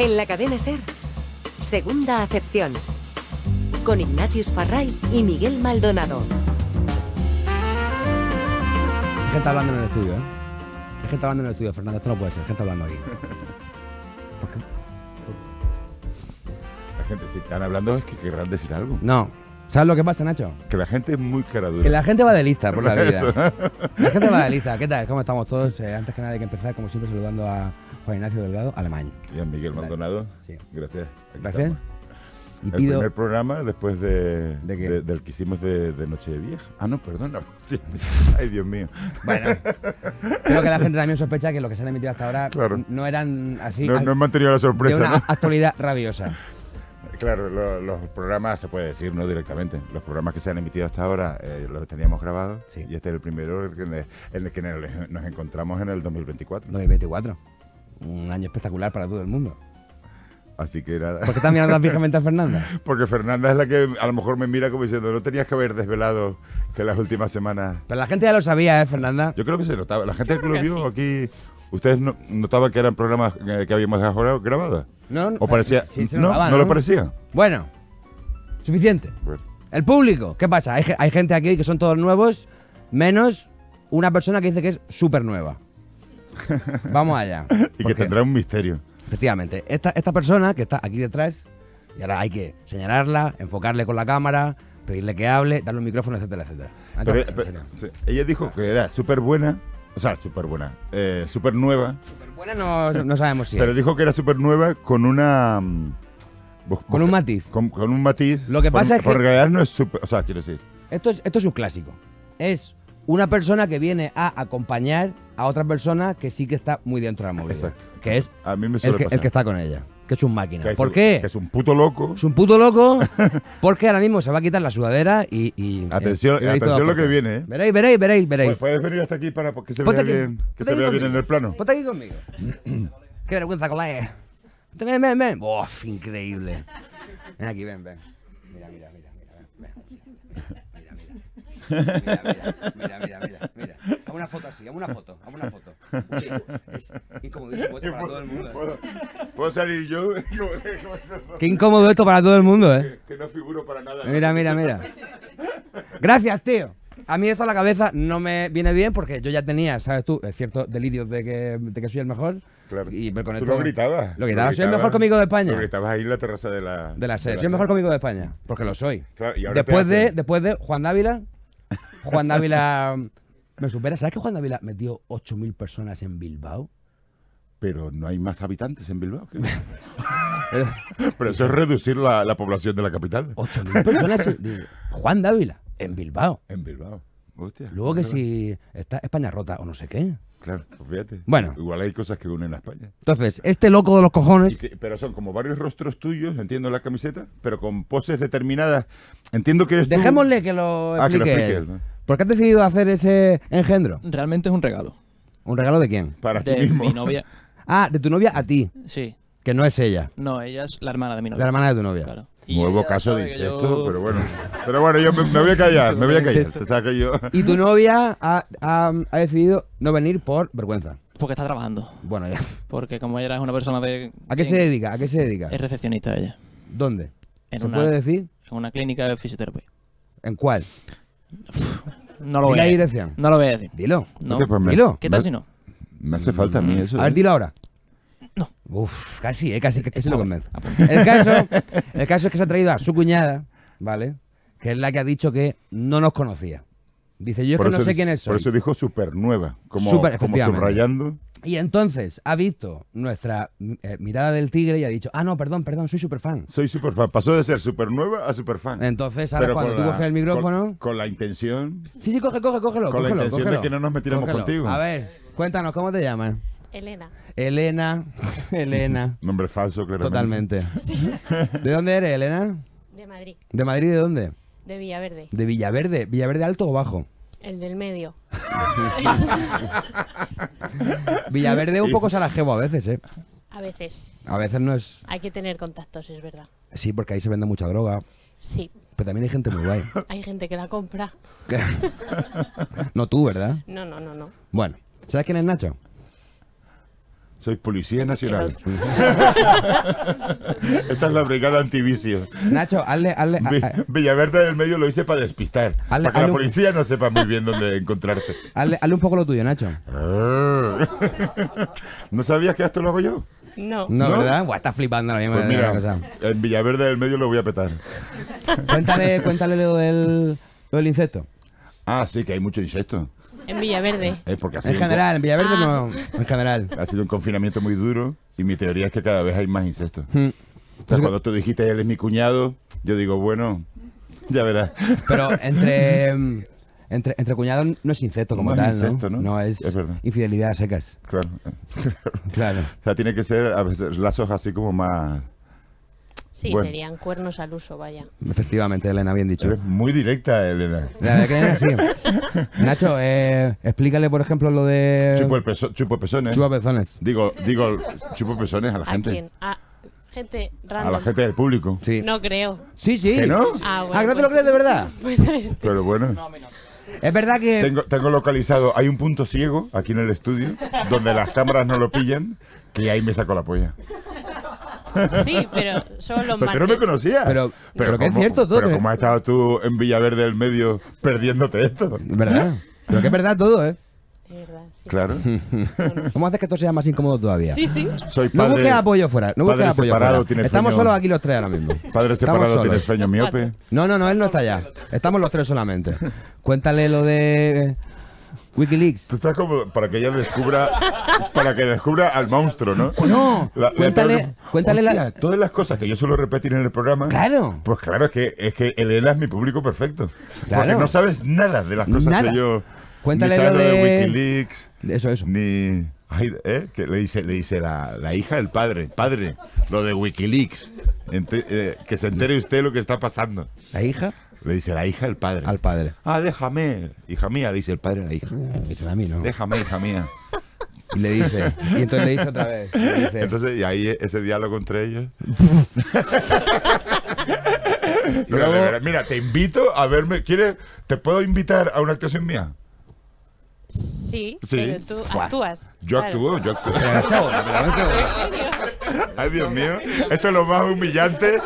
En la cadena SER, segunda acepción, con Ignatius Farray y Miguel Maldonado. Hay gente hablando en el estudio, ¿eh? Hay gente hablando en el estudio, Fernando, esto no puede ser, gente hablando aquí. ¿Por qué? La gente, si están hablando es que querrán decir algo. No, ¿Sabes lo que pasa, Nacho? Que la gente es muy caradura. Que la gente va de lista por la vida. La gente va de lista. ¿Qué tal? ¿Cómo estamos todos? Eh, antes que nada hay que empezar, como siempre, saludando a Juan Ignacio Delgado, alemán. Y a Miguel Maldonado. Sí. Gracias. Gracias. el primer programa después de, del que hicimos de, de Noche Ah, no, perdón. Ay, Dios mío. Bueno, creo que la gente también sospecha que lo que se han emitido hasta ahora no eran así. No, no han mantenido la sorpresa. una actualidad rabiosa. Claro, los programas, se puede decir, no directamente. Los programas que se han emitido hasta ahora eh, los teníamos grabados sí. y este es el primero en el, que nos encontramos en el 2024. 2024, un año espectacular para todo el mundo. Así que era. ¿Por qué estás mirando fijamente a Fernanda? Porque Fernanda es la que a lo mejor me mira como diciendo, no tenías que haber desvelado que las últimas semanas. Pero la gente ya lo sabía, ¿eh, Fernanda? Yo creo que se notaba. La gente que lo aquí ¿Ustedes no, notaban que eran programas eh, que habíamos más No, parecía, eh, no, no, lo parecía. Bueno, suficiente. El público, ¿qué pasa? Hay, gente aquí que son todos nuevos, menos una persona que dice que es súper nueva. Vamos allá. y que tendrá un misterio. Efectivamente, esta, esta persona que está aquí detrás, y ahora hay que señalarla, enfocarle con la cámara, pedirle que hable, darle un micrófono, etcétera, etcétera. ella dijo que era súper buena o sea, súper buena. Eh, súper nueva. Súper buena no, sabemos si Pero dijo que era súper nueva con una... Mm, con un matiz. Con, un matiz. Lo que pasa es que... Por realidad no es súper... O sea, quiero decir... Esto es, esto es un clásico. Es una persona que viene a acompañar a otra persona que sí que está muy dentro de la movida. Exacto. Que es el que está con ella que es un máquina. ¿Por qué? Que es un puto loco. Es un puto loco porque ahora mismo se va a quitar la sudadera y... Eh, atención, atención lo que viene, ¿eh? Veréis, veréis, veréis, veréis. Pues puedes venir hasta aquí para que se vea, bien, que se bien en el plano. Ponte aquí conmigo. qué vergüenza, con E. Ven, ven, ven. Uf, increíble. Ven aquí, ven, ven. Mira, mira, mira. Mira, mira, mira, mira, Haz una foto así, haz una foto, haz una foto. Es incomodísimo esto para todo el mundo. ¿eh? ¿Puedo, salir yo? Qué incómodo esto para todo el mundo, ¿eh? Que, no figuro para nada. Mira, mira, mira. Gracias, tío. A mí esto a la cabeza no me viene bien porque yo ya tenía, ¿sabes tú? Cierto delirio de que, de que soy el mejor. Claro. Y me conecto. Tú lo gritabas. Lo gritaba, soy el mejor cómico de España. Lo gritabas ahí en la terraza de la. De la serie. Soy el mejor cómico de España. Porque lo soy. Claro, después, de, después de Juan Dávila, Juan Dávila mm, me supera. ¿Sabes que Juan Dávila metió 8.000 personas en Bilbao? Pero no hay más habitantes en Bilbao. Pero eso es reducir la, población de la capital. 8.000 personas. Juan Dávila, en Bilbao. En Bilbao. Hostia, Luego que si está España rota o no sé qué. Claro, pues fíjate. Bueno. Igual hay cosas que unen a España. Entonces, este loco de los cojones. pero son como varios rostros tuyos, entiendo la camiseta, pero con poses determinadas. Entiendo que eres Dejémosle que lo explique. Ah, que lo explique ¿Por qué has decidido hacer ese engendro? Realmente es un regalo. ¿Un regalo de quién? Para ti mismo. mi novia. Ah, de tu novia a ti. Sí. Que no es ella. No, ella es la hermana de mi novia. La hermana de tu novia. Claro. Nuevo caso de esto, pero bueno. Pero bueno, yo me, voy a callar, me voy a callar. O sea, yo... Y tu novia ha, decidido no venir por vergüenza. Porque está trabajando. Bueno, ya. Porque como ella es una persona de... ¿A qué se dedica? ¿A qué se dedica? Es recepcionista ella. ¿Dónde? En ¿Se puede decir? En una clínica de fisioterapia. ¿En cuál? No lo voy a decir. No lo voy a decir. Dilo. Dilo. ¿Qué tal si no? Me hace falta a mí eso. A ver, ¿eh? dilo ahora. No. Uf, casi, eh, casi, que casi lo El caso, el caso es que se ha traído a su cuñada, ¿vale? Que es la que ha dicho que no nos conocía. Dice, yo es que no sé quién es Por eso dijo super nueva como subrayando. Y entonces ha visto nuestra eh, mirada del tigre y ha dicho, ah, no, perdón, perdón, soy super fan Soy super fan, Pasó de ser super nueva a super fan Entonces, ahora cuando tú coges el micrófono... Con, la intención... Sí, sí, coge, coge, cógelo. Con cógelo, la intención cógelo, de que no nos metiéramos contigo. A ver, cuéntanos, ¿cómo te llamas? Elena. Elena, Elena. Nombre falso, claramente. Totalmente. ¿De dónde eres, Elena? De Madrid. ¿De Madrid de dónde? De Villaverde. ¿De Villaverde? ¿Villaverde alto o bajo? El del medio. Villaverde un poco salajevo a veces, ¿eh? A veces. A veces no es... Hay que tener contactos, es verdad. Sí, porque ahí se vende mucha droga. Sí. Pero también hay gente muy guay. Hay gente que la compra. no tú, ¿verdad? No, no, no, no. Bueno, ¿sabes quién es Nacho? Soy policía nacional. Esta es la brigada antivicio. Nacho, hazle, Villaverde del medio lo hice para despistar. para que la policía no sepa muy bien dónde encontrarte. Hazle, un poco lo tuyo, Nacho. Ah. ¿No sabías que esto lo hago yo? No. No, ¿verdad? está flipando la pues En Villaverde del medio lo voy a petar. Cuéntale, cuéntale lo del, lo del insecto. Ah, sí, que hay mucho insecto. En Villaverde. En general, en Villaverde ah. no. En general. Ha sido un confinamiento muy duro y mi teoría es que cada vez hay más insectos. Hmm. Entonces, cuando tú dijiste, él es mi cuñado, yo digo, bueno, ya verás. Pero em, entre, entre, entre cuñados no es incesto como tal, ¿no? ¿no? es, infidelidad a secas. Claro. Claro. O sea, tiene que ser a veces lazos así como más Sí, serían cuernos al uso, vaya. Efectivamente, Elena, bien dicho. Eres ¿eh? muy directa, Elena. La de Elena sí. Nacho, eh, explícale, por ejemplo, lo de... Chupo pezones. Chupo pezones. Digo, digo chupo pezones a la ¿A gente. Quién? ¿A gente random. A la gente del público. Sí. No creo. Sí, sí. ¿Que no? Ah, ah no te lo pues crees de verdad? Pues este. Pero bueno. Es verdad que... Tengo, tengo localizado, hay un punto ciego aquí en el estudio, donde las cámaras no lo pillan, que ahí me saco la polla. Sí, pero son los más... Pero no me conocías. Pero, que es cierto todo. Pero ¿eh? ¿cómo has estado tú en Villaverde del Medio perdiéndote esto? ¿Verdad? pero que es verdad todo, ¿eh? Es verdad, sí. Claro. ¿Cómo haces que esto sea más incómodo todavía? Sí, sí. Soy padre, no busques apoyo fuera. No busques apoyo fuera. Estamos solo solos aquí los tres ahora mismo. Padre separado tiene sueño miope. No, no, no, él no está allá. Estamos los tres solamente. Cuéntale lo de Wikileaks. Tú pues estás como para que ella descubra, para que descubra al monstruo, ¿no? No, cuéntale, cuéntale todas las cosas que yo suelo repetir en el programa. Claro. Pues claro, es que, es que Elena es mi público perfecto. Porque no sabes nada de las cosas que yo... Cuéntale lo de... Wikileaks. Eso, eso. Ni... ¿eh? que le dice, le dice la, hija del padre, padre, lo de Wikileaks, eh, que se entere usted lo que está pasando. ¿La hija? Le dice la hija al padre. Al padre. Ah, déjame, hija mía, le dice el padre a la hija. Ah, déjame, hija mía. Y le dice, y entonces le dice otra vez. entonces, y ahí ese diálogo entre ellos. mira, te invito a verme. ¿Quieres? ¿Te puedo invitar a una actuación mía? Sí, sí. pero tú actúas. Yo actúo, yo actúo. Pero, Ay, Dios mío. Esto es lo más humillante.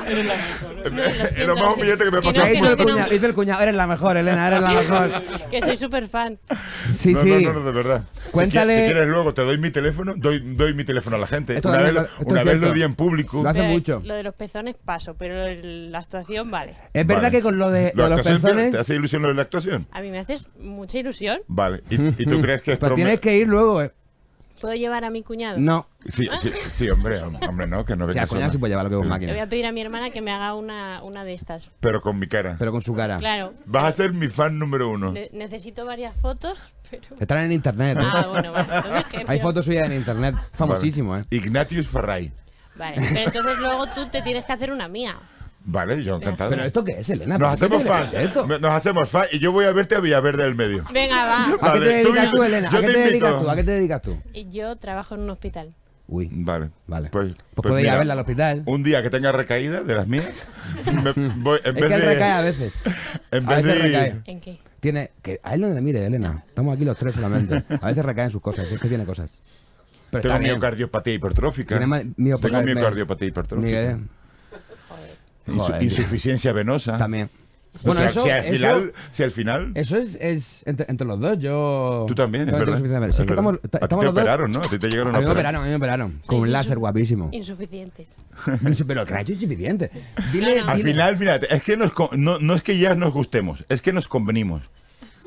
Es lo más humillante que me ha pasado. Dice el cuñado, el eres la mejor, Elena, eres la mejor. Que soy súper fan. Sí, sí. No, no, no, de verdad. Cuéntale. Si quieres, luego te doy mi teléfono, doy, doy mi teléfono a la gente. una vez, lo, di en público. Lo hace mucho. Lo de los pezones paso, pero la actuación vale. Es verdad que con lo de, los pezones... ¿Te hace ilusión lo de la actuación? A mí me haces mucha ilusión. Vale. ¿Y, tú crees que es Pero pues tienes que ir luego, eh. ¿Puedo llevar a mi cuñado? No. Sí, ah. sí, hombre, hombre, no, que no O sea, a cuñado sí puede llevarlo que máquina. Le voy a pedir a mi hermana que me haga una, una de estas. Pero con mi cara. Pero con su cara. Claro. Vas a ser mi fan número uno. necesito varias fotos, pero. Están en internet, ¿eh? Ah, bueno, vale. Hay fotos suyas en internet, famosísimo, ¿eh? Ignatius Ferray. Vale, pero entonces luego tú te tienes que hacer una mía. Vale, yo encantado. ¿Pero esto qué es, Elena? Nos hacemos fans. Nos hacemos fans y yo voy a verte a Villaverde del Medio. Venga, va. ¿A qué te dedicas tú, Elena? ¿A qué te, dedicas tú? ¿A Yo trabajo en un hospital. Uy. Vale. Vale. Pues, pues, pues a verla al hospital. Un día que tenga recaída de las mías, en es que él recae a veces. En a recae. ¿En qué? Tiene, que, a él no le mire, Elena. Estamos aquí los tres solamente. A veces recaen sus cosas, es que tiene cosas. tengo miocardiopatía hipertrófica. Tiene tengo miocardiopatía hipertrófica. Insuficiencia venosa. También. Bueno, eso, si, al final, si al final. Eso es, es entre, los dos. Yo. Tú también, es verdad. estamos, a te operaron, ¿no? A ti te llegaron a, mí me operaron, a mí me operaron. Con un láser guapísimo. Insuficientes. Pero rayo insuficiente. Dile, Al final, fíjate, es que nos, no, no es que ya nos gustemos, es que nos convenimos.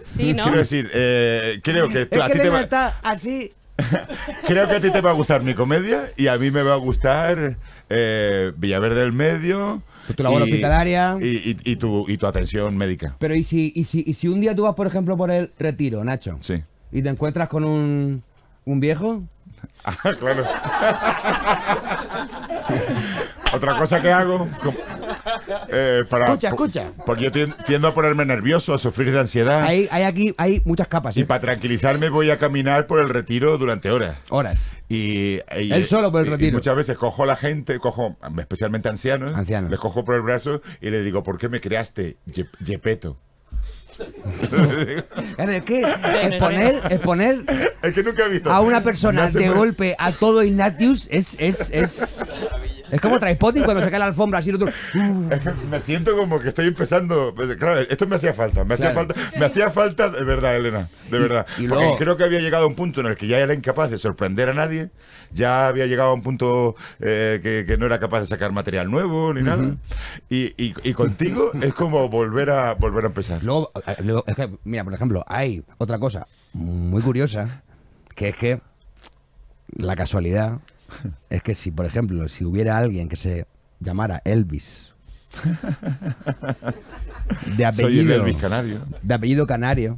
Sí, ¿no? Quiero decir, eh, creo que. así. creo que a ti te va a gustar mi comedia y a mí me va a gustar eh, Villaverde del Medio. Tu, labor hospitalaria. Y, y, tu, y tu atención médica. Pero ¿y si, y, si, y si un día tú vas, por ejemplo, por el retiro, Nacho? Sí. Y te encuentras con un, un viejo. ah, claro. Otra cosa que hago. Eh, para, Escucha, escucha. Porque yo tiendo a ponerme nervioso, a sufrir de ansiedad. Hay, hay aquí hay muchas capas. Y ¿eh? para tranquilizarme voy a caminar por el retiro durante horas. Horas. Y, Él solo por el retiro. muchas veces cojo a la gente, cojo especialmente ancianos, Ancianos. les cojo por el brazo y les digo, ¿por qué me creaste jepeto Yepeto? es que exponer, exponer es que nunca he visto. a una persona de golpe a todo Ignatius es, es, es, es como Trainspotting cuando se cae la alfombra así. me siento como que estoy empezando. Pues, claro, esto me hacía falta. Me hacía falta, me hacía falta de verdad, Elena. De verdad. Porque creo que había llegado a un punto en el que ya era incapaz de sorprender a nadie. Ya había llegado a un punto eh, que, no era capaz de sacar material nuevo ni nada. Y, contigo es como volver a volver a empezar. Luego, eh, mira, por ejemplo, hay otra cosa muy curiosa que es que la casualidad es que si, por ejemplo, si hubiera alguien que se llamara Elvis, de apellido, canario. De apellido canario,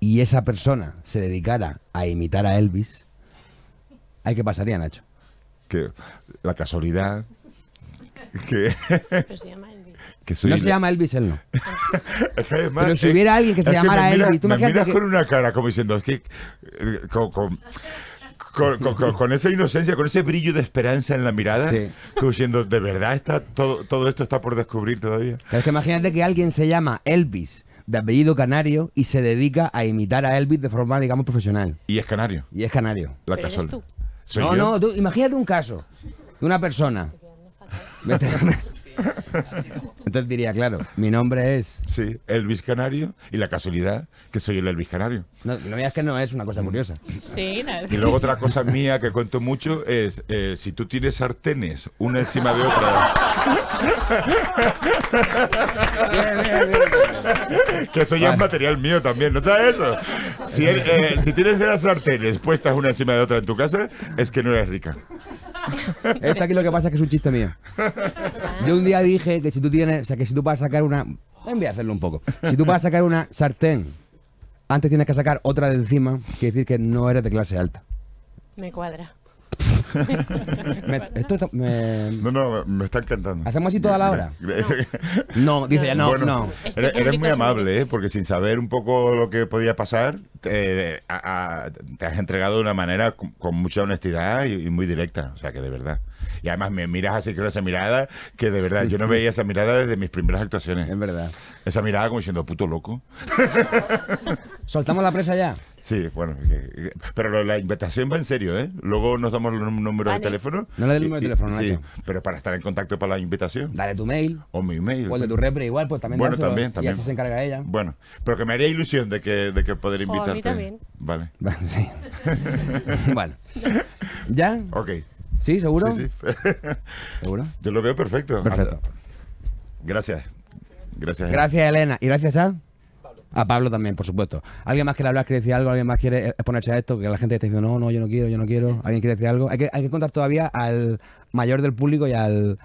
y esa persona se dedicara a imitar a Elvis, qué pasaría, Nacho? Que la casualidad que... se llama Elvis. no se llama Elvis, él no. es que Pero si hubiera eh, alguien que se llamara Elvis, tú me, miras con una cara como diciendo, es que... Eh, con, esa inocencia, con ese brillo de esperanza en la mirada, como de verdad está todo, todo esto está por descubrir todavía. Pero es que imagínate que alguien se llama Elvis de apellido canario y se dedica a imitar a Elvis de forma, digamos, profesional. Y es canario. Y es canario. La ¿Pero eres tú? No, no, imagínate un caso de una persona. Entonces diría, claro, mi nombre es. Sí, Elvis Canario y la casualidad que soy el Elvis Canario. No, no es que no es una cosa mm. curiosa. Sí, Y luego otra cosa mía que cuento mucho es eh, si tú tienes sartenes una encima de otra. que eso ya material mío también, ¿no sabes eso? Si, eh, si tienes las sartenes puestas una encima de otra en tu casa, es que no eres rica. Esto aquí lo que pasa es que es un chiste mío. Yo un día dije que si tú tienes o sea, que si tú vas a sacar una. Voy a hacerlo un poco. Si tú vas a sacar una sartén, antes tienes que sacar otra de encima, quiere decir que no eres de clase alta. Me cuadra esto, me... No, no, me está encantando. ¿Hacemos así toda la hora? No, dice ya no, no. Este eres, muy amable, ¿eh? porque sin saber un poco lo que podía pasar, te, has entregado de una manera con, mucha honestidad y, muy directa. O sea, que de verdad. Y además me miras así con esa mirada, que de verdad, yo no veía esa mirada desde mis primeras actuaciones. Es verdad. Esa mirada como diciendo, puto loco. ¿Soltamos la presa ya? Sí, bueno, eh, eh, pero la invitación va en serio, ¿eh? Luego nos damos los números de teléfono. No le doy el número de teléfono, Nacho. Sí, pero para estar en contacto para la invitación. Dale tu mail. O mi mail. O el de tu repre igual, pues también. Bueno, también, Y eso se encarga ella. Bueno, pero que me haría ilusión de que, de que poder invitarte. a mí también. Vale. bueno sí. ¿Ya? Ok. ¿Sí? ¿Seguro? Sí, sí. ¿Seguro? Yo lo veo perfecto. Perfecto. Gracias. Gracias. Gracias, Elena. ¿Y gracias a...? A Pablo también, por supuesto. ¿Alguien más quiere hablar, quiere decir algo? ¿Alguien más quiere exponerse a esto? Que la gente está diciendo, no, no, yo no quiero, yo no quiero. ¿Alguien quiere decir algo? Hay que, hay que contar todavía al mayor del público y al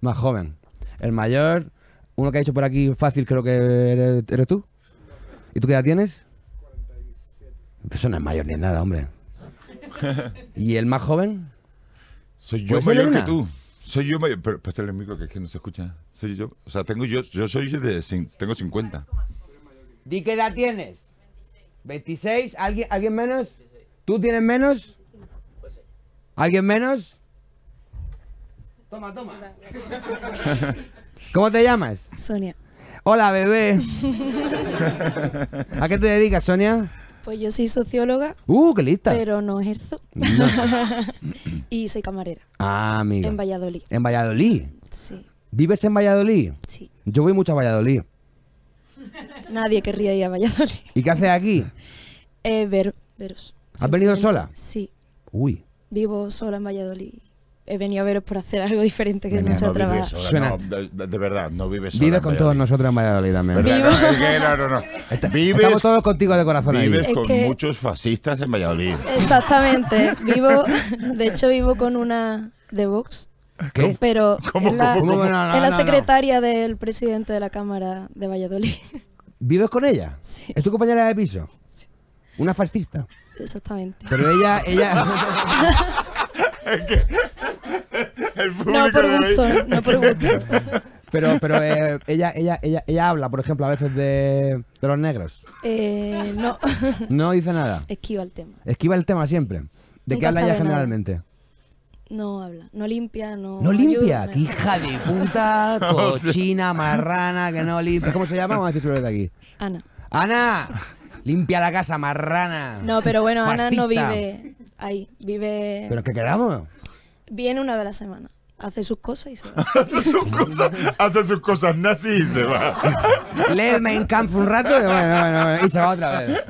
más joven. El mayor, uno que ha dicho por aquí fácil, creo que eres, tú. ¿Y tú qué edad tienes? 47. Eso no es mayor ni nada, hombre. ¿Y el más joven? Soy yo mayor que tú. Soy yo mayor. Pero pásale el micro que es que no se escucha. Soy yo. O sea, tengo yo, yo soy de. Tengo 50. Di qué edad tienes. 26. ¿Alguien, ¿alguien menos? ¿Tú tienes menos? Pues ¿Alguien menos? Toma, toma. ¿Cómo te llamas? Sonia. Hola, bebé. ¿A qué te dedicas, Sonia? Pues yo soy socióloga. ¡Uh, qué lista! Pero no ejerzo. y soy camarera. Ah, amiga. En Valladolid. ¿En Valladolid? Sí. ¿Vives en Valladolid? Sí. Yo voy mucho a Valladolid. Nadie querría ir a Valladolid. ¿Y qué haces aquí? Eh, ver, veros. ¿Has venido sola? Sí. Uy. Vivo sola en Valladolid. He venido a veros por hacer algo diferente que no sea trabajar. No, de, verdad, no vives sola. Vives con todos nosotros en Valladolid también. Vivo. vives, Estamos todos contigo de corazón Vives con muchos fascistas en Valladolid. Exactamente. Vivo, de hecho, vivo con una de Vox pero es la, secretaria del presidente de la Cámara de Valladolid. ¿Vives con ella? Sí. ¿Es tu compañera de piso? ¿Una fascista? Exactamente. Pero ella... ella... no por gusto, no por gusto. Pero, pero eh, ella, ella, ella, habla, por ejemplo, a veces de, los negros. Eh, no. No dice nada. Esquiva el tema. Esquiva el tema siempre. ¿De qué habla ella generalmente? No habla, no limpia, no. ¿No limpia? ¿Qué hija de puta, cochina, marrana, que no limpia. ¿Cómo se llama? Vamos a decir de aquí. Ana. ¡Ana! Limpia la casa, marrana. No, pero bueno, Ana no vive ahí, vive. ¿Pero qué quedamos? Viene una vez a la semana. Hace sus cosas y se va. hace, sus cosas, hace sus cosas nazis y se va. Lee en campo un rato y, y se va otra vez.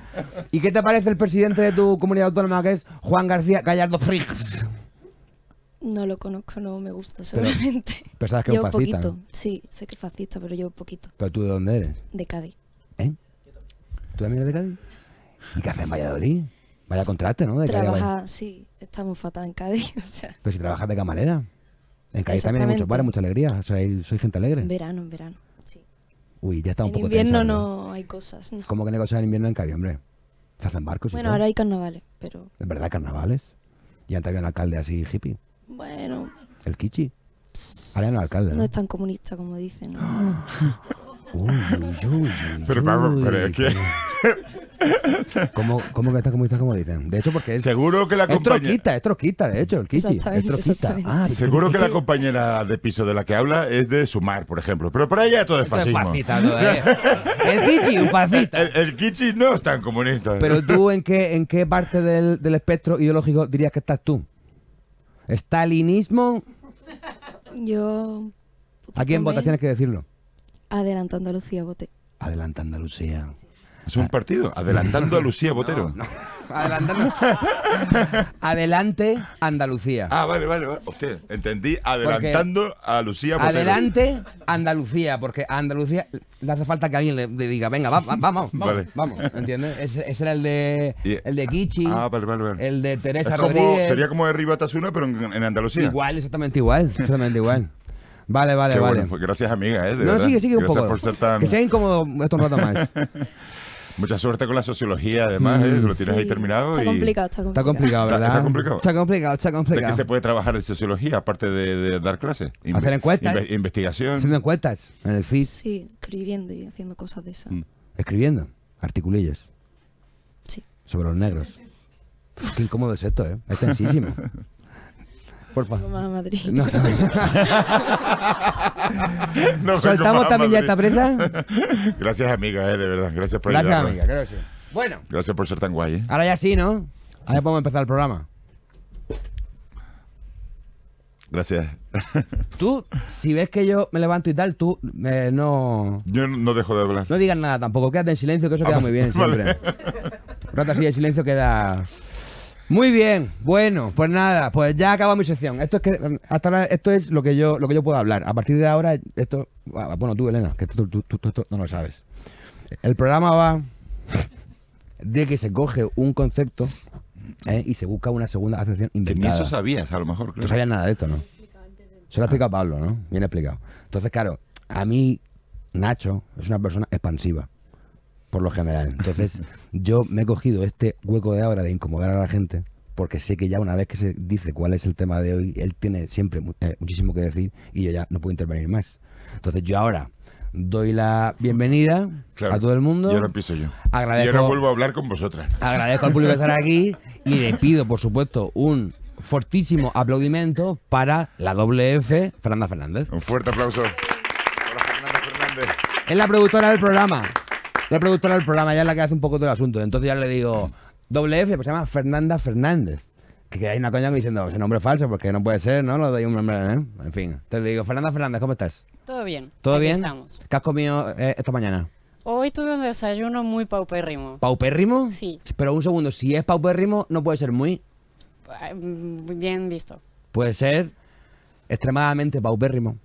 ¿Y qué te parece el presidente de tu comunidad autónoma que es Juan García Gallardo Fricks? No lo conozco, no me gusta, seguramente. Pero sabes que yo es un fascista, poquito, sí, sé que es fascista, pero yo poquito. ¿Pero tú de dónde eres? De Cádiz. ¿Eh? ¿Tú también eres de Cádiz? ¿Y qué haces en Valladolid? Vaya contraste, ¿no? De Trabaja, sí, estamos fatal en Cádiz. O sea. Pero si trabajas de camarera. En Cádiz también hay muchos bares, mucha alegría. O sea, soy gente alegre. En verano, en verano, sí. Uy, ya está un poco invierno no, no hay cosas. No. ¿Cómo que no hay cosas en invierno en Cádiz, hombre? Se hacen barcos. Bueno, ahora hay carnavales, pero. ¿Es verdad carnavales? Y antes había un alcalde así hippie. Bueno. ¿El Kichi? no Alcalde. ¿no? es tan comunista como dicen. ¿no? Uy, uy, pero vamos, pero es que. ¿Cómo, ¿Cómo, que está comunista como dicen? De hecho, porque es. Seguro que la compañera. Es troquita, es troquita, de hecho, el Kichi. Es troquita. Ah, Seguro que la compañera de piso de la que habla es de Sumar, por ejemplo. Pero para ella todo es fascismo. ¿eh? El Kichi, un fascista. El, el, Kichi no es tan comunista. Pero tú, ¿en qué, en qué parte del, del espectro ideológico dirías que estás tú? ¿Stalinismo? Yo... quién vota? votaciones que decirlo. Adelanta Andalucía, voté. Adelanta Andalucía. Es un partido. Adelantando a Lucía Botero. Adelantando. Adelante Andalucía. Ah, vale, vale. vale. entendí. Adelantando a Lucía Botero. Adelante Andalucía, porque a Andalucía le hace falta que alguien le, diga, venga, vamos, vamos, vale. vamos. ¿Entiendes? Ese, era el de, el de Kichi. Ah, vale, vale, vale. El de Teresa Rodríguez. Sería como de Ribatasuna, pero en, Andalucía. Igual, exactamente igual. Exactamente igual. Vale, vale, Qué vale. Bueno, pues gracias, amiga. Eh, no, sigue, sigue un poco. Por ser tan... Que sea incómodo estos ratos más. Mucha suerte con la sociología, además, ¿eh? Mm, lo tienes ahí terminado. Está, y... complicado, está complicado, está complicado. ¿verdad? Está, complicado. Está complicado, ¿De qué se puede trabajar de sociología, aparte de, dar clases? hacer encuestas. investigación. Haciendo encuestas en el CIS. Sí, escribiendo y haciendo cosas de esas. Mm. Escribiendo articulillos. Sí. Sobre los negros. Qué incómodo es esto, ¿eh? Es tensísimo. a Madrid. No, ¿Soltamos también ya esta presa? Gracias, amiga, eh, de verdad. Gracias por Gracias, amiga, Bueno. Gracias por ser tan guay, eh. Ahora ya sí, ¿no? Ahora podemos empezar el programa. Gracias. Tú, si ves que yo me levanto y tal, tú eh, no. Yo no dejo de hablar. No digas nada tampoco, quédate en silencio, que eso ah, queda muy bien siempre. Un rato así de silencio queda. Muy bien, bueno, pues nada, pues ya acaba mi sección. Esto es que mm, hasta esto es lo que yo lo que yo puedo hablar. A partir de ahora, esto, ah, ah, bueno, tú, Elena, que tú, no lo sabes. El programa va de que se coge un concepto eh, y se busca una segunda acción inventada. Que eso sabías, a lo mejor. No sabías nada de esto, ¿no? Se lo ha explicado Pablo, ¿no? Bien explicado. Entonces, claro, a mí, Nacho es una persona expansiva por lo general. Entonces, yo me he cogido este hueco de ahora de incomodar a la gente, porque sé que ya una vez que se dice cuál es el tema de hoy, él tiene siempre eh, muchísimo que decir y yo ya no puedo intervenir más. Entonces, yo ahora doy la bienvenida a todo el mundo. Y ahora empiezo yo. Agradezco, y ahora vuelvo a hablar con vosotras. Agradezco al público estar aquí y le pido, por supuesto, un fortísimo aplaudimiento para la WF F, Fernanda Fernández. Un fuerte aplauso. Hola, Fernanda Fernández. Es la productora del programa. La productora del programa ya es la que hace un poco todo el asunto. Entonces ya le digo, doble F, pues se llama Fernanda Fernández. Que, hay una coña diciendo, ese nombre es falso, porque no puede ser, ¿no? Lo doy un nombre, ¿eh? En fin. Entonces le digo, Fernanda Fernández, ¿cómo estás? Todo bien. ¿Todo bien? Estamos. ¿Qué has comido eh, esta mañana? Hoy tuve un desayuno muy paupérrimo. ¿Paupérrimo? Sí. Pero un segundo, si es paupérrimo, no puede ser muy. Mm, bien visto. Puede ser extremadamente paupérrimo.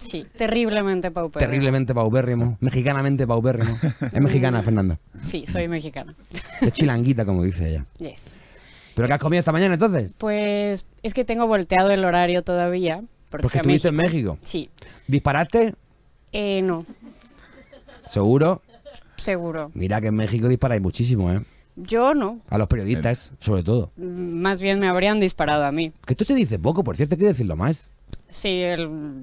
Sí, terriblemente paupérrimo. Terriblemente paupérrimo. Mexicanamente paupérrimo. es mexicana, Fernanda. Sí, soy mexicana. Es chilanguita, como dice ella. Yes. ¿Pero qué has comido esta mañana entonces? Pues es que tengo volteado el horario todavía. Porque, estuviste en México. Sí. ¿Disparaste? Eh, no. ¿Seguro? Seguro. Mira que en México disparáis muchísimo, ¿eh? Yo no. A los periodistas, sobre todo. Mm, más bien me habrían disparado a mí. Que esto se dice poco, por cierto, hay que decirlo más. Sí,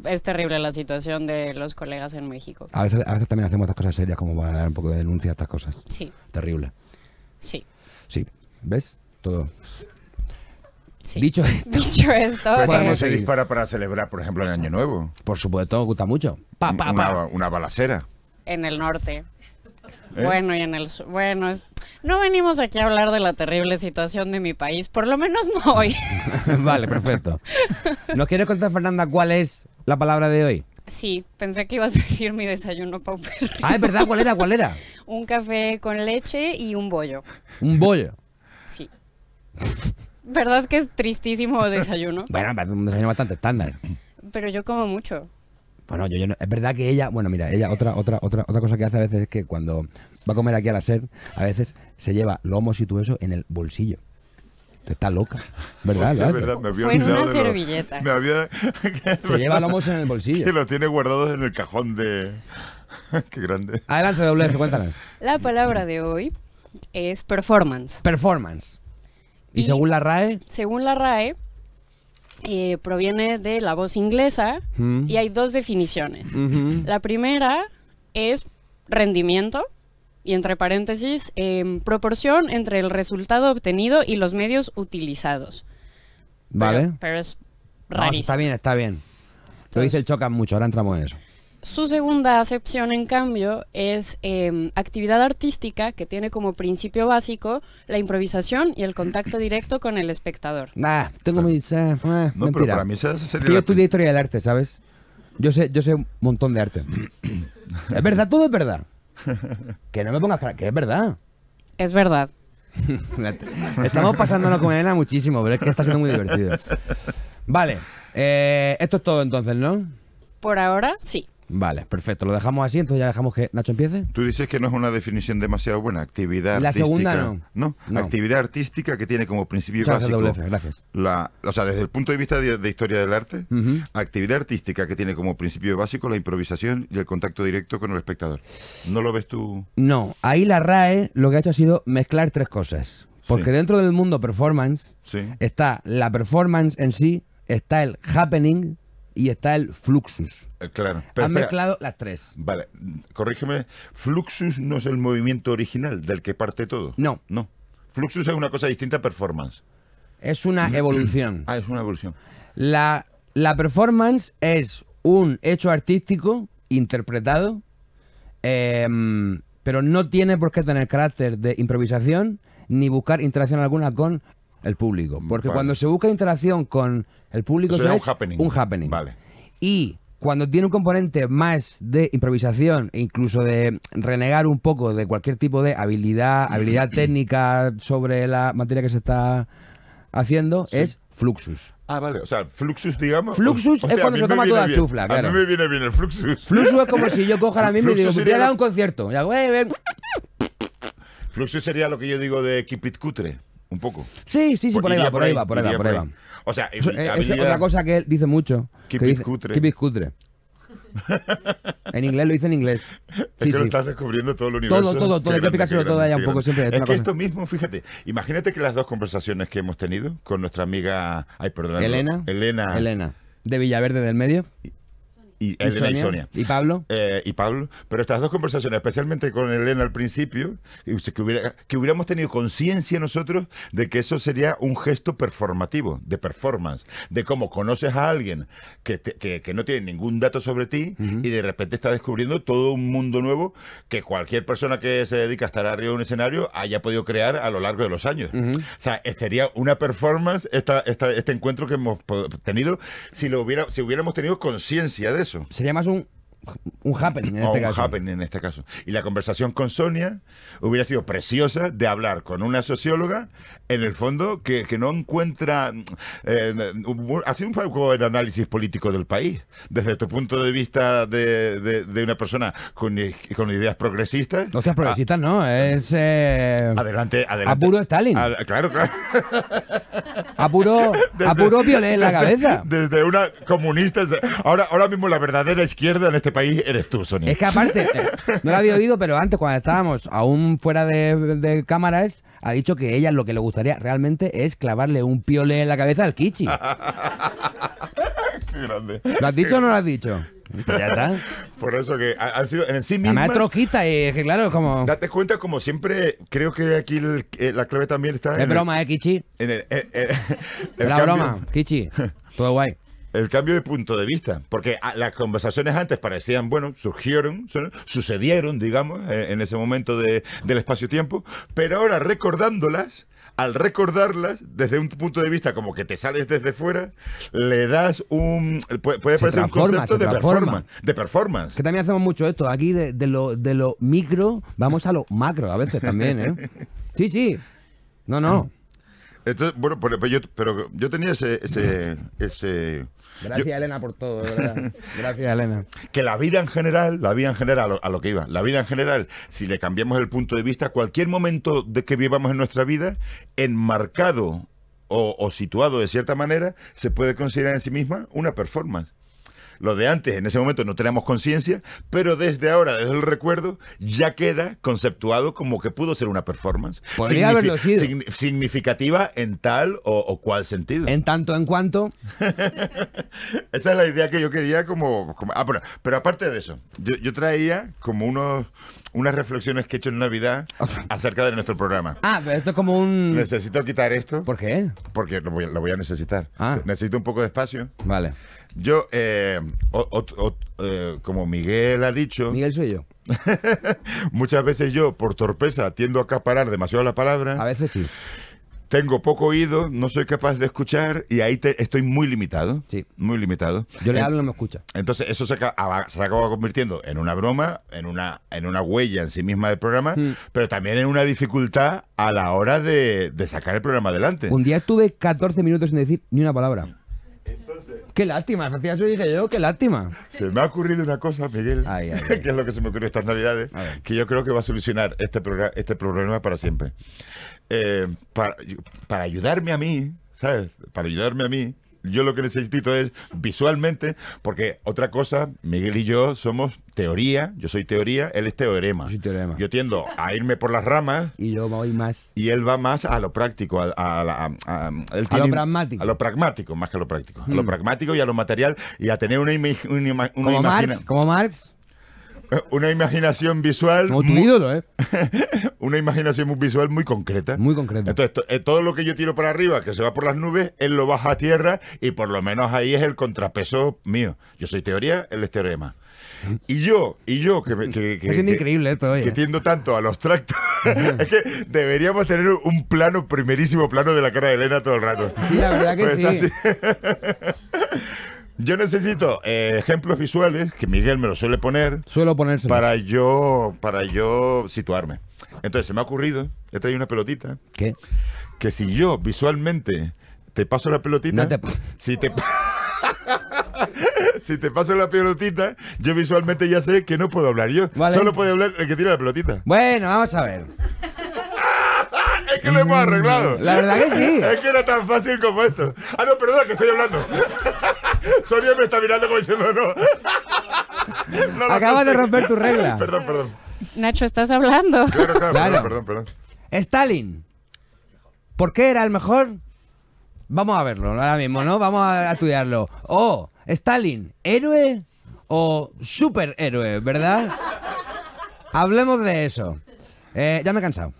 es terrible la situación de los colegas en México. A veces, a también hacemos estas cosas serias como para dar un poco de denuncia a estas cosas. Sí. Terrible. Sí. Sí. ¿Ves? Todo. Dicho esto, Dicho esto se dispara para celebrar, por ejemplo, el Año Nuevo? Por supuesto, gusta mucho. una balacera. En el norte. ¿Eh? Bueno, y en el bueno, no venimos aquí a hablar de la terrible situación de mi país, por lo menos no hoy. vale, perfecto. ¿Nos quieres contar, Fernanda, cuál es la palabra de hoy? Sí, pensé que ibas a decir mi desayuno pauper. Ah, es verdad, ¿cuál era? ¿Cuál era? un café con leche y un bollo. ¿Un bollo? Sí. ¿Verdad que es tristísimo desayuno? bueno, un desayuno bastante estándar. Pero yo como mucho. Bueno, pues yo, no, es verdad que ella, bueno, mira, ella otra otra otra otra cosa que hace a veces es que cuando va a comer aquí a la SER, a veces se lleva lomos y todo eso en el bolsillo. Está loca, ¿verdad? es verdad me había Fue en una servilleta. se lleva lomos en el bolsillo. Que los tiene guardados en el cajón de... Qué grande. Adelante, W, cuéntanos. La palabra de hoy es performance. Performance. ¿Y según la RAE? Según la RAE, eh, proviene de la voz inglesa mm. y hay dos definiciones. La primera es rendimiento y entre paréntesis, em, proporción entre el resultado obtenido y los medios utilizados. Vale. Pero, es rarísimo. está bien, está bien. Te Lo dice el Chocan mucho, ahora entramos en eso. Su segunda acepción, en cambio, es em, actividad artística que tiene como principio básico la improvisación y el contacto directo con el espectador. Nah, tengo ah. mis... Eh, eh, mentira. Yo estudié historia del arte, ¿sabes? Yo sé, yo sé un montón de arte. es verdad, todo es verdad. Que no me pongas... Que es verdad. Es verdad. Estamos pasándonos con Elena muchísimo, pero es que está siendo muy divertido. Vale, eh, esto es todo entonces, ¿no? Por ahora, sí. Vale, perfecto. Lo dejamos así, entonces ya dejamos que Nacho empiece. Tú dices que no es una definición demasiado buena. Actividad artística. segunda no. no. Actividad artística que tiene como principio básico. gracias. La, o sea, desde el punto de vista de, historia del arte, actividad artística que tiene como principio básico la improvisación y el contacto directo con el espectador. ¿No lo ves tú? No. Ahí la RAE lo que ha hecho ha sido mezclar tres cosas. Porque dentro del mundo performance está la performance en sí, está el happening y está el Fluxus. Eh, claro. Pero, Han mezclado las tres. Vale, corrígeme. Fluxus no es el movimiento original del que parte todo. No. No. Fluxus es una cosa distinta a performance. Es una mm-hmm. evolución. ah, es una evolución. La, la performance es un hecho artístico interpretado, em, pero no tiene por qué tener carácter de improvisación ni buscar interacción alguna con el público. Porque cuando se busca interacción con el público, eso es un happening. Un happening. Vale. Y cuando tiene un componente más de improvisación e incluso de renegar un poco de cualquier tipo de habilidad, mm. habilidad técnica sobre la materia que se está haciendo, es Fluxus. Ah, vale, o sea, Fluxus, digamos. Fluxus es cuando se toma toda chufla, claro. A mí me viene bien el Fluxus. Fluxus es como si yo coja ahora mismo y digo, voy a dar un concierto. Y hago, eh, Fluxus sería lo que yo digo de Kipit Kutre. Un poco. Sí, sí, sí, por ahí va, por ahí va, por ahí va, por ahí va. O sea, eh, es, es otra cosa que él dice mucho. Keep que cutre. en inglés lo hice en inglés. es que lo estás descubriendo todo el universo. Todo, todo, todo. Hay que todo allá un poco siempre. Es, es que esto mismo, fíjate, imagínate que las dos conversaciones que hemos tenido con nuestra amiga. Ay, perdón. Elena. Elena. Elena. De Villaverde del Medio y, y Pablo? Eh, y Pablo. Pero estas dos conversaciones, especialmente con Elena al principio, que, hubiera, que hubiéramos tenido conciencia nosotros de que eso sería un gesto performativo, de performance, de cómo conoces a alguien que, que, que no tiene ningún dato sobre ti y de repente está descubriendo todo un mundo nuevo que cualquier persona que se dedica a estar arriba de un escenario haya podido crear a lo largo de los años. O sea, eh, sería una performance este encuentro que hemos tenido si, lo hubiera, si hubiéramos tenido conciencia de Sería más un un este happening en este caso. Y la conversación con Sonia hubiera sido preciosa de hablar con una socióloga, en el fondo, que, no encuentra. Eh, ha sido un poco el análisis político del país, desde tu punto de vista de, una persona con, ideas progresistas. No seas progresista, no, es. Eh, adelante, adelante. apuro Stalin. claro, claro. apuro, apuro en la cabeza. Desde, desde una comunista. Ahora, ahora mismo la verdadera izquierda en este país eres tú, Sonia. Es que aparte, eh, no lo había oído, pero antes, cuando estábamos aún fuera de, de cámaras, ha dicho que ella lo que le gustaría realmente es clavarle un piole en la cabeza al Kichi. Qué grande. ¿Lo has dicho o no lo has dicho? Pues ya está. Por eso que ha, sido en sí mismo. Además troquita y que claro, como. Date cuenta, como siempre, creo que aquí eh, la clave también está. Es broma, de ¿eh, Kichi? En eh, la broma, Kichi. Todo guay el cambio de punto de vista, porque ah, las conversaciones antes parecían, bueno, surgieron, sucedieron, digamos, eh, en ese momento del espacio-tiempo, pero ahora recordándolas, al recordarlas desde un punto de vista como que te sales desde fuera, le das un... puede, parecer un concepto de performance, de performance. Que también hacemos mucho esto, aquí de, lo, de lo micro vamos a lo macro a veces también, ¿eh? Sí, sí. No, no. Entonces, bueno, pero, yo, pero yo tenía ese, ese Gracias, Elena, por todo, de verdad. Gracias, Elena. Que la vida en general, la vida en general, a lo, que iba, la vida en general, si le cambiamos el punto de vista, cualquier momento de que vivamos en nuestra vida, enmarcado o, situado de cierta manera, se puede considerar en sí misma una performance. Lo de antes, en ese momento no teníamos conciencia, pero desde ahora, desde el recuerdo, ya queda conceptuado como que pudo ser una performance. Podría haberlo sido. significativa en tal o, cual sentido. En tanto, en cuanto. Esa es la idea que yo quería como... ah, bueno, pero aparte de eso, yo, traía como unos unas reflexiones que he hecho en Navidad acerca de nuestro programa. Ah, pero esto es como un... Necesito quitar esto. ¿Por qué? Porque lo voy, a necesitar. Ah. Necesito un poco de espacio. Vale. Yo, eh, eh, como Miguel ha dicho... Miguel soy yo. muchas veces yo, por torpeza, tiendo a acaparar demasiado la palabra. A veces sí. Tengo poco oído, no soy capaz de escuchar y ahí te, estoy muy limitado. Sí. Muy limitado. Yo le hablo y no me escucha. Entonces eso se acaba, convirtiendo en una broma, en una, en una huella en sí misma del programa, hmm. pero también en una dificultad a la hora de, sacar el programa adelante. Un día tuve 14 minutos sin decir ni una palabra. Qué lástima, efectivamente dije yo, oh, qué lástima. Se me ha ocurrido una cosa, Miguel, ay, ay, que es lo que se me ocurrió estas navidades, que yo creo que va a solucionar este, este problema para siempre. Eh, para, para ayudarme a mí, ¿sabes? Para ayudarme a mí, yo lo que necesito es visualmente, porque otra cosa, Miguel y yo somos teoría, yo soy teoría, él es teorema. Yo, tiendo a irme por las ramas. Y yo voy más. Y él va más a lo práctico, a, lo pragmático. A lo más que a lo práctico. A lo mm. pragmático y a lo material y a tener una, imagen... como Marx. Una imaginación visual. Como tu ídolo, ¿eh? una imaginación visual muy concreta. Muy concreta. Entonces, eh, todo lo que yo tiro para arriba, que se va por las nubes, él lo baja a tierra y por lo menos ahí es el contrapeso mío. Yo soy teoría, él es teorema. Y yo, y yo, que, que, es increíble esto, que tiendo tanto a los tractos, es que deberíamos tener un plano, primerísimo plano de la cara de Elena todo el rato. Sí, la verdad que pues sí. Yo necesito eh, ejemplos visuales, que Miguel me lo suele poner. Suelo ponerse. Para yo, para yo situarme. Entonces, se me ha ocurrido, he traído una pelotita. ¿Qué? Que si yo visualmente te paso la pelotita. Si te. si te paso la pelotita, yo visualmente ya sé que no puedo hablar yo. Solo puede hablar el que tira la pelotita. Bueno, vamos a ver que lo hemos arreglado. La verdad que sí. Es que era tan fácil como esto. Ah, no, perdona, que estoy hablando. Sonia me está mirando como diciendo no. Acabas de romper tu regla. perdón, perdón. Nacho, estás hablando. Claro, claro, Perdón, perdón, Stalin. ¿Por qué era el mejor? Vamos a verlo ahora mismo, ¿no? Vamos a estudiarlo. O oh, Stalin, héroe o superhéroe, ¿verdad? Hablemos de eso. Eh, ya me he cansado.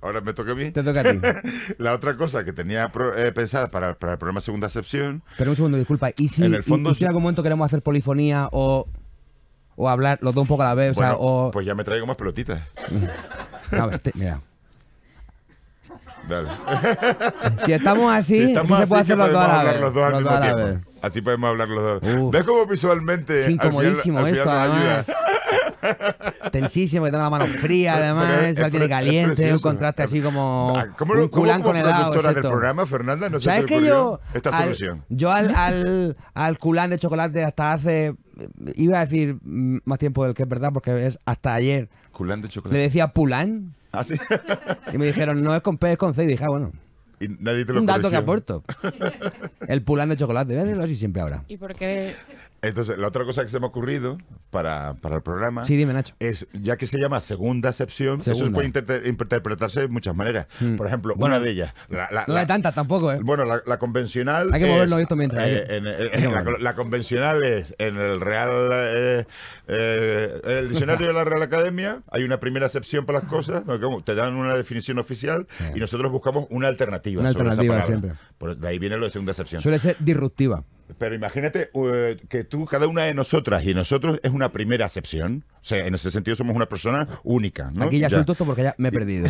Ahora me toca a mí. Te toca a ti. la otra cosa que tenía eh, pensada para, el programa Segunda Excepción... Pero un segundo, disculpa. ¿Y si en, algún momento queremos hacer polifonía o, o hablar los dos un poco a la vez? Pues ya me traigo más pelotitas. A ver, este, mira. Dale. Si estamos así, si se puede hacer los dos a la vez. Los dos al mismo tiempo. Así podemos hablar los dos. ¿Ves cómo visualmente? Es incomodísimo esto, además. Tensísimo, que tengo la mano fría, además, la tiene caliente, un contraste así como. Ah, ¿Cómo, un culán cómo, con el agua. del programa, Fernanda, no ¿Sabes qué yo, esta solución? Yo al, al, al culán de chocolate hasta hace. Iba a decir más tiempo del que es verdad, porque es hasta ayer. Culán de chocolate. Le decía Pulán. Ah, sí. y me dijeron, no es con P, es con C. Y dije, ah, bueno nadie te lo Un dato que aporto. El pulán de chocolate, Lo así siempre ahora. ¿Y por qué? Entonces, la otra cosa que se me ha ocurrido para, el programa sí, dime, Nacho. es, ya que se llama segunda excepción, eso puede interpretarse de muchas maneras. Hmm. Por ejemplo, una de ellas. La, no hay tantas tampoco, ¿eh? Bueno, la, convencional. Hay que moverlo esto mientras. Eh, la, convencional es en el Real. Eh, eh, el diccionario de la Real Academia hay una primera acepción para las cosas, te dan una definición oficial y nosotros buscamos una alternativa. Una alternativa siempre. de ahí viene lo de segunda acepción. Suele ser disruptiva pero imagínate eh, que tú, cada una de nosotras y nosotros es una primera acepción. O sea, en ese sentido somos una persona única. Aquí ya, ya. esto porque ya me he perdido.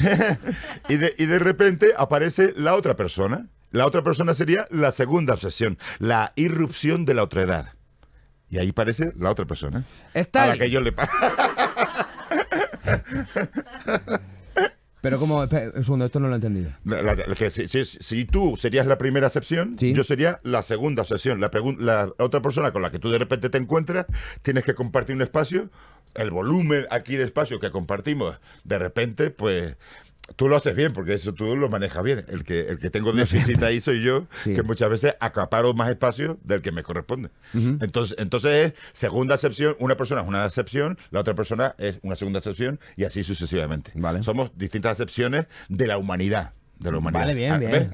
y, de, repente aparece la otra persona. La otra persona sería la segunda obsesión, la irrupción de la otra edad. Y ahí aparece la otra persona. Está a la que yo le Pero como, esto no lo he entendido. si, tú serías la primera excepción, yo sería la segunda excepción. La, la otra persona con la que tú de repente te encuentras, tienes que compartir un espacio el volumen aquí de espacio que compartimos, de repente, pues tú lo haces bien, porque eso tú lo manejas bien. El que, el que tengo déficit ahí soy yo, que muchas veces acaparo más espacio del que me corresponde. Entonces, entonces es segunda acepción, una persona es una excepción, la otra persona es una segunda acepción, y así sucesivamente. Somos distintas acepciones de la humanidad de la humanidad. Vale, bien, ah, bien.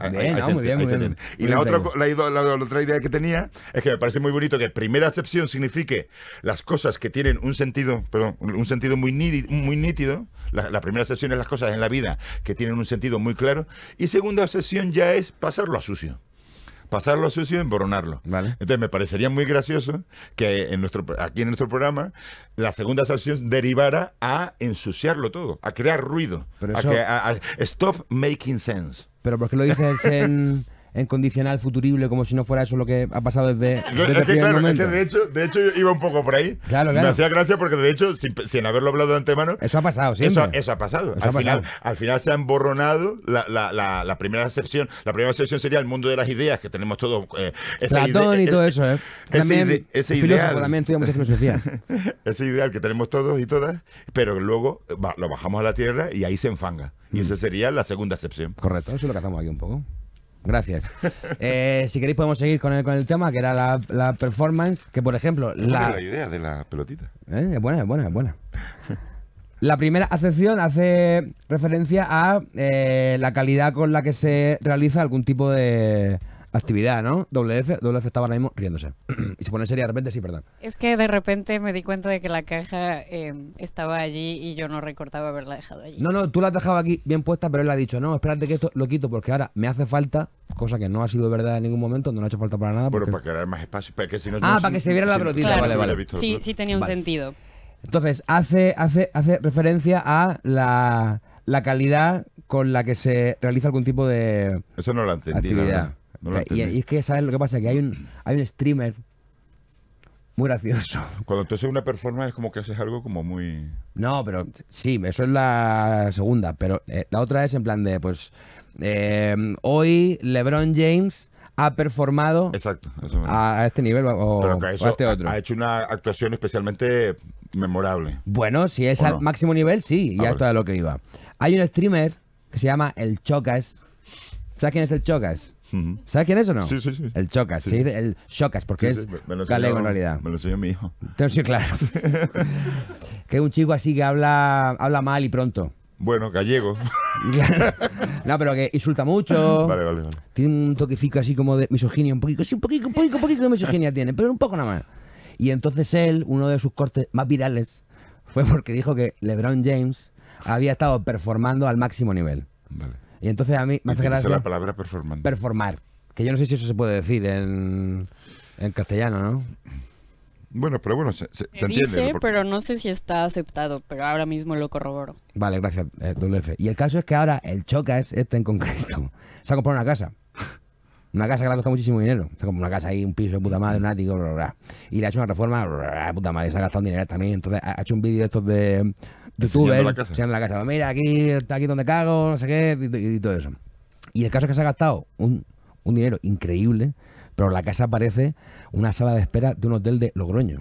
bien, bien. Y la otra, la, otra idea que tenía es que me parece muy bonito que primera acepción signifique las cosas que tienen un sentido, perdón, un sentido muy muy nítido la, primera sesión es las cosas en la vida que tienen un sentido muy claro. Y segunda sesión ya es pasarlo a sucio. Pasarlo a sucio y emboronarlo. Entonces me parecería muy gracioso que en nuestro, aquí en nuestro programa la segunda sesión derivara a ensuciarlo todo, a crear ruido. a, que, stop making sense. Pero porque lo dices en... en condicional futurible, como si no fuera eso lo que ha pasado desde, desde es que, momento. de hecho, de hecho iba un poco por ahí. Claro, claro. Me hacía gracia porque de hecho, sin, haberlo hablado de antemano. Eso ha pasado, sí. Eso, ha pasado. al, final, se ha emborronado la, primera excepción. La primera excepción sería el mundo de las ideas, que tenemos todos... Eh, Platón y todo eso, ¿eh? También, ese, ideal. que tenemos todos y todas, pero luego lo bajamos a la tierra y ahí se enfanga. Y mm. esa sería la segunda excepción. Correcto, eso es lo que hacemos aquí un poco. Gracias. Eh, si queréis podemos seguir con el, con el tema, que era la, performance, que por ejemplo... La... idea de la pelotita. Eh, es buena, es buena, es buena. La primera acepción hace referencia a eh, la calidad con la que se realiza algún tipo de, actividad, ¿no? WF, WF estaba ahora mismo riéndose. y se pone seria de repente, sí, perdón. Es que de repente me di cuenta de que la caja eh, estaba allí y yo no recordaba haberla dejado allí. No, no, tú la has dejado aquí bien puesta, pero él ha dicho, no, espérate que esto lo quito porque ahora me hace falta, cosa que no ha sido verdad en ningún momento, no ha hecho falta para nada. Bueno, porque... para crear más espacio, para que si no... Ah, para que se viera la pelotita, vale, vale. Sí, sí tenía un sentido. Entonces, hace, hace, hace referencia a la, calidad con la que se realiza algún tipo de. Eso no lo entendí. Actividad y, es que sabes lo que pasa, que hay un, hay un streamer muy gracioso. Cuando tú haces una performance es como que haces algo como muy... No, pero sí, eso es la segunda, pero eh, la otra es en plan de, pues, eh, hoy LeBron James ha performado a, este nivel o, a este otro. Ha, hecho una actuación especialmente memorable. Bueno, si es al máximo nivel, sí, ah, ya esto lo que iba. Hay un streamer que se llama El Chocas. ¿Sabes quién es El Chocas? ¿Sabes quién es o no? Sí, sí, sí. El Chocas, sí, el Chocas, porque es galego en realidad. Me lo enseñó mi hijo. Entonces, claro. que es un chico así que habla, habla mal y pronto. Bueno, gallego. no, pero que insulta mucho. Vale, vale, Tiene un toquecito así como de misoginia, un poquito, sí, un poquito, un poquito, un poquito de misoginia tiene, pero un poco nada más. Y entonces él, uno de sus cortes más virales, fue porque dijo que LeBron James había estado performando al máximo nivel. Vale. Y entonces a mí me hace gracia. la palabra performar. Performar. Que yo no sé si eso se puede decir en, en castellano, ¿no? Bueno, pero bueno, se, entiende. Dice, pero no sé si está aceptado, pero ahora mismo lo corroboro. Vale, gracias, WF. Eh, y el caso es que ahora el choca es este en concreto, se ha comprado una casa. Una casa que le ha costado muchísimo dinero. O sea, como una casa ahí, un piso de puta madre, un ático, bla, bla, Y le ha hecho una reforma, de puta madre, se ha gastado dinero también. Entonces ha hecho un vídeo de estos de youtuber, enseñando la casa. la casa. Mira, aquí, está aquí donde cago, no sé qué, y, y todo eso. Y el caso es que se ha gastado un, un dinero increíble pero la casa parece una sala de espera de un hotel de Logroño.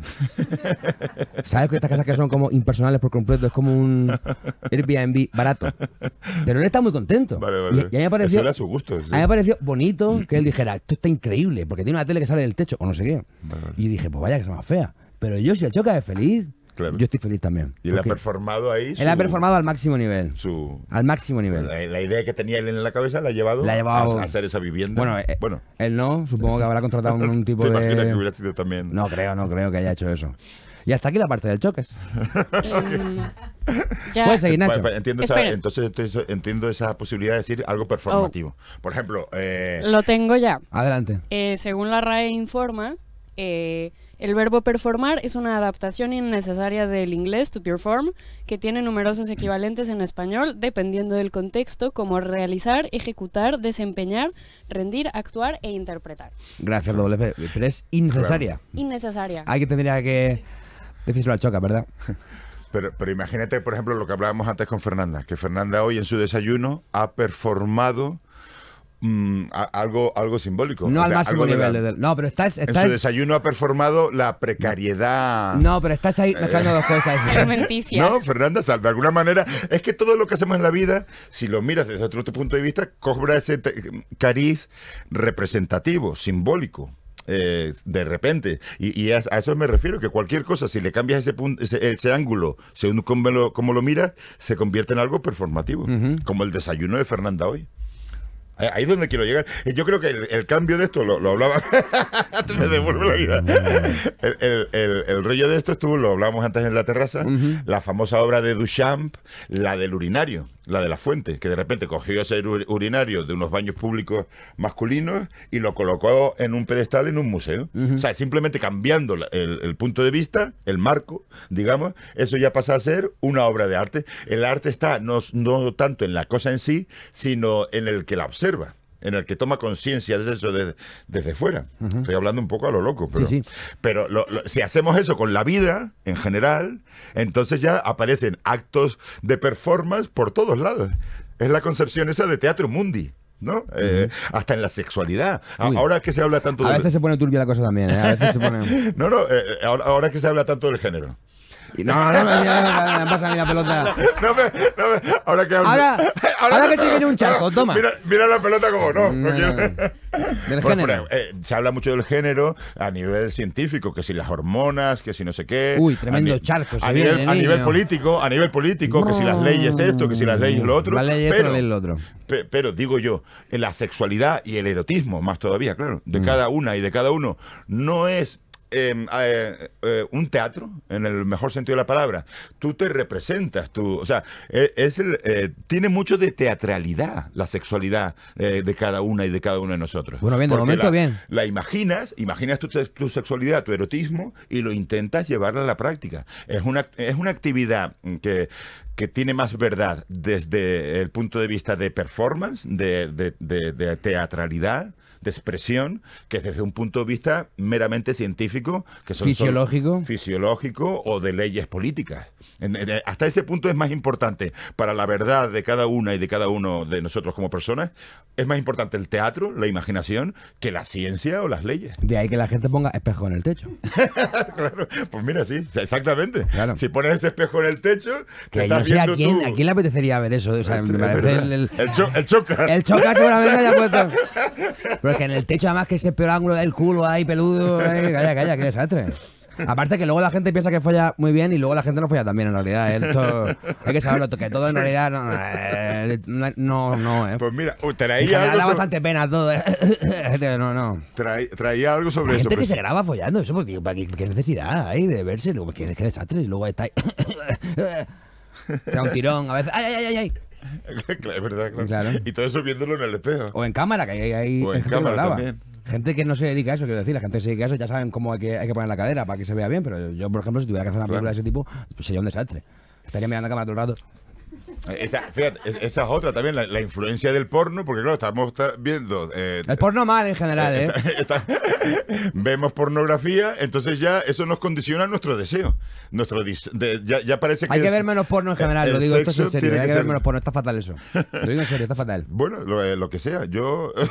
¿Sabes que estas casas que son como impersonales por completo? Es como un Airbnb barato. Pero él está muy contento. Y, a mí me pareció, su gusto. me pareció bonito que él dijera, esto está increíble, porque tiene una tele que sale del techo, o no sé qué. Y dije, pues vaya que es más fea. Pero yo, si el choca es feliz, yo estoy feliz también. ¿Y él ha performado ahí? él ha performado al máximo nivel. Su, al máximo nivel. La, idea que tenía él en la cabeza la ha llevado, a, hacer esa vivienda. Eh, bueno, él no, supongo que habrá contratado un, un tipo ¿Te de. también. No creo, no creo que haya hecho eso. Y hasta aquí la parte del choques. Eh, Puedes seguir, Entiendo entonces entiendo esa posibilidad de decir algo performativo. Oh. Por ejemplo. Eh, Lo tengo ya. Adelante. según la RAE informa, el verbo performar es una adaptación innecesaria del inglés to perform, que tiene numerosos equivalentes en español dependiendo del contexto, como realizar, ejecutar, desempeñar, rendir, actuar e interpretar. Gracias, WP. Pero es innecesaria. Innecesaria. Hay que tendría que decirlo la choca, ¿verdad? pero, imagínate, por ejemplo, lo que hablábamos antes con Fernanda, que Fernanda hoy en su desayuno ha performado Mm, algo, algo simbólico. No al máximo nivel. no, pero estás, En su desayuno ha performado la precariedad. No, pero estás ahí dejando eh. dos cosas. No, Fernanda, de alguna manera, es que todo lo que hacemos en la vida, si lo miras desde otro punto de vista, cobra ese cariz representativo, simbólico. Eh, de repente. Y, a, eso me refiero, que cualquier cosa, si le cambias ese, punto, ese, ángulo, según cómo lo, como miras, se convierte en algo performativo, como el desayuno de Fernanda hoy. Eh, ahí es donde quiero llegar. Yo creo que el, cambio de esto, lo, lo hablaba, me devuelve la vida. El, rollo de esto estuvo, lo hablábamos antes en la terraza, la famosa obra de Duchamp, la del urinario la de la fuente, que de repente cogió ese urinario de unos baños públicos masculinos y lo colocó en un pedestal en un museo. O sea, simplemente cambiando el, punto de vista, el marco, digamos, eso ya pasa a ser una obra de arte. El arte está no, no tanto en la cosa en sí, sino en el que la observa en el que toma conciencia de eso desde, fuera. Estoy hablando un poco a lo loco, pero, pero si hacemos eso con la vida en general, entonces ya aparecen actos de performance por todos lados. Es la concepción esa de teatro mundi. ¿no? Eh, hasta en la sexualidad. Ahora que se habla tanto... A veces se pone turbia la cosa también, ¿eh? no, no, eh, ahora, ahora que se habla tanto del género no, no, no, no, pasa a la pelota. No, no ahora que ahora, ahora, que se viene un charco, toma. Mira, la pelota como no. no, se habla mucho del género a nivel científico, que si las hormonas, que si no sé qué. Uy, tremendo a charco. A nivel, político, a nivel político, que si las leyes esto, que si las leyes lo otro. pero, lo otro. pero digo yo, la sexualidad y el erotismo, más todavía, claro, de mm. cada una y de cada uno, no es Ah, eh, eh, un teatro, en el mejor sentido de la palabra. Tú te representas, tú, o sea, eh, es el, tiene mucho de teatralidad la sexualidad de cada una y de cada uno de nosotros. Bueno, bien, de momento bien. La imaginas, imaginas tu, tu, sexualidad, tu erotismo y lo intentas llevarla a la práctica. Es una, es una actividad que que tiene más verdad desde el punto de vista de performance, de, teatralidad, de expresión, que desde un punto de vista meramente científico, que son fisiológico, fisiológico o de leyes políticas. hasta ese punto es más importante para la verdad de cada una y de cada uno de nosotros como personas, es más importante el teatro, la imaginación, que la ciencia o las leyes. De ahí que la gente ponga espejo en el techo. claro, pues mira, sí, exactamente. Si pones ese espejo en el techo, que ¿a quién, ¿a quién le apetecería ver eso? Este, el, el, el, choca. El choca seguramente haya puesto. Pero es que en el techo, además, que ese peor ángulo del culo ahí peludo. Eh, calla, calla, qué desastre. Aparte que luego la gente piensa que folla muy bien y luego la gente no folla tan bien en realidad. ¿eh? hay que saberlo, que todo en realidad no, no, eh, no eh. Pues mira, uh, traía algo... Da bastante pena todo. ¿eh? no, no. Traía, algo sobre eso. gente que pues. se graba follando, eso, porque, pues, ¿qué necesidad hay de verse? qué, qué desastre, y luego está ahí... Te da un tirón, a veces. ¡Ay, ay, ay, ay! claro, es verdad, Y todo eso viéndolo en el espejo. O en cámara, que hay, hay o en gente cámara que también. Gente que no se dedica a eso, quiero decir, la gente que se dedica a eso ya saben cómo hay que, hay que poner la cadera para que se vea bien, pero yo, por ejemplo, si tuviera que hacer una película de ese tipo, pues sería un desastre. Estaría mirando a cámara todo el rato. Esa, fíjate, esa es otra también, la, influencia del porno, porque claro, estamos viendo... Eh, el porno mal en general, ¿eh? ¿eh? vemos pornografía, entonces ya eso nos condiciona nuestro deseo. nuestro ya, parece Hay que ver menos porno en general, lo digo, esto es en serio, hay que, ver menos porno, está fatal eso. Lo digo en serio, está fatal. Bueno, lo, eh, que sea, yo...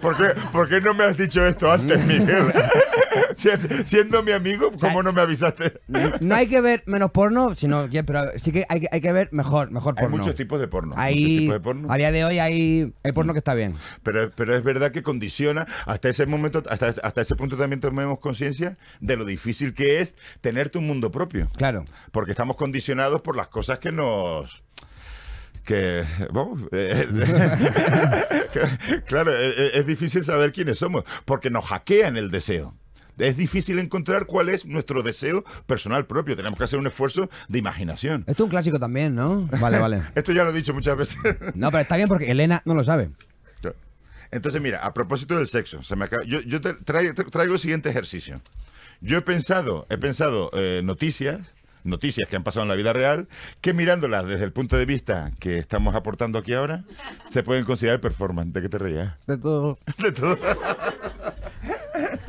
¿Por qué, ¿Por qué, no me has dicho esto antes, Miguel? Siendo mi amigo, ¿cómo no me avisaste? no hay que ver menos porno, sino, sí que hay, que ver mejor, mejor porno. Hay muchos tipos de porno. A día de hoy hay, porno mm. que está bien. Pero, pero es verdad que condiciona, hasta ese momento, hasta, ese punto también tomemos conciencia de lo difícil que es tenerte un mundo propio. Claro. Porque estamos condicionados por las cosas que nos que, vamos claro, es, e, es difícil saber quiénes somos, porque nos hackean el deseo es difícil encontrar cuál es nuestro deseo personal propio. Tenemos que hacer un esfuerzo de imaginación. Esto es un clásico también, ¿no? Vale, vale. Esto ya lo he dicho muchas veces. no, pero está bien porque Elena no lo sabe. Entonces, mira, a propósito del sexo, se me acaba... yo, traigo, el siguiente ejercicio. Yo he pensado, he pensado eh, noticias, noticias que han pasado en la vida real, que mirándolas desde el punto de vista que estamos aportando aquí ahora, se pueden considerar performance. ¿De qué te reías? De todo. De todo.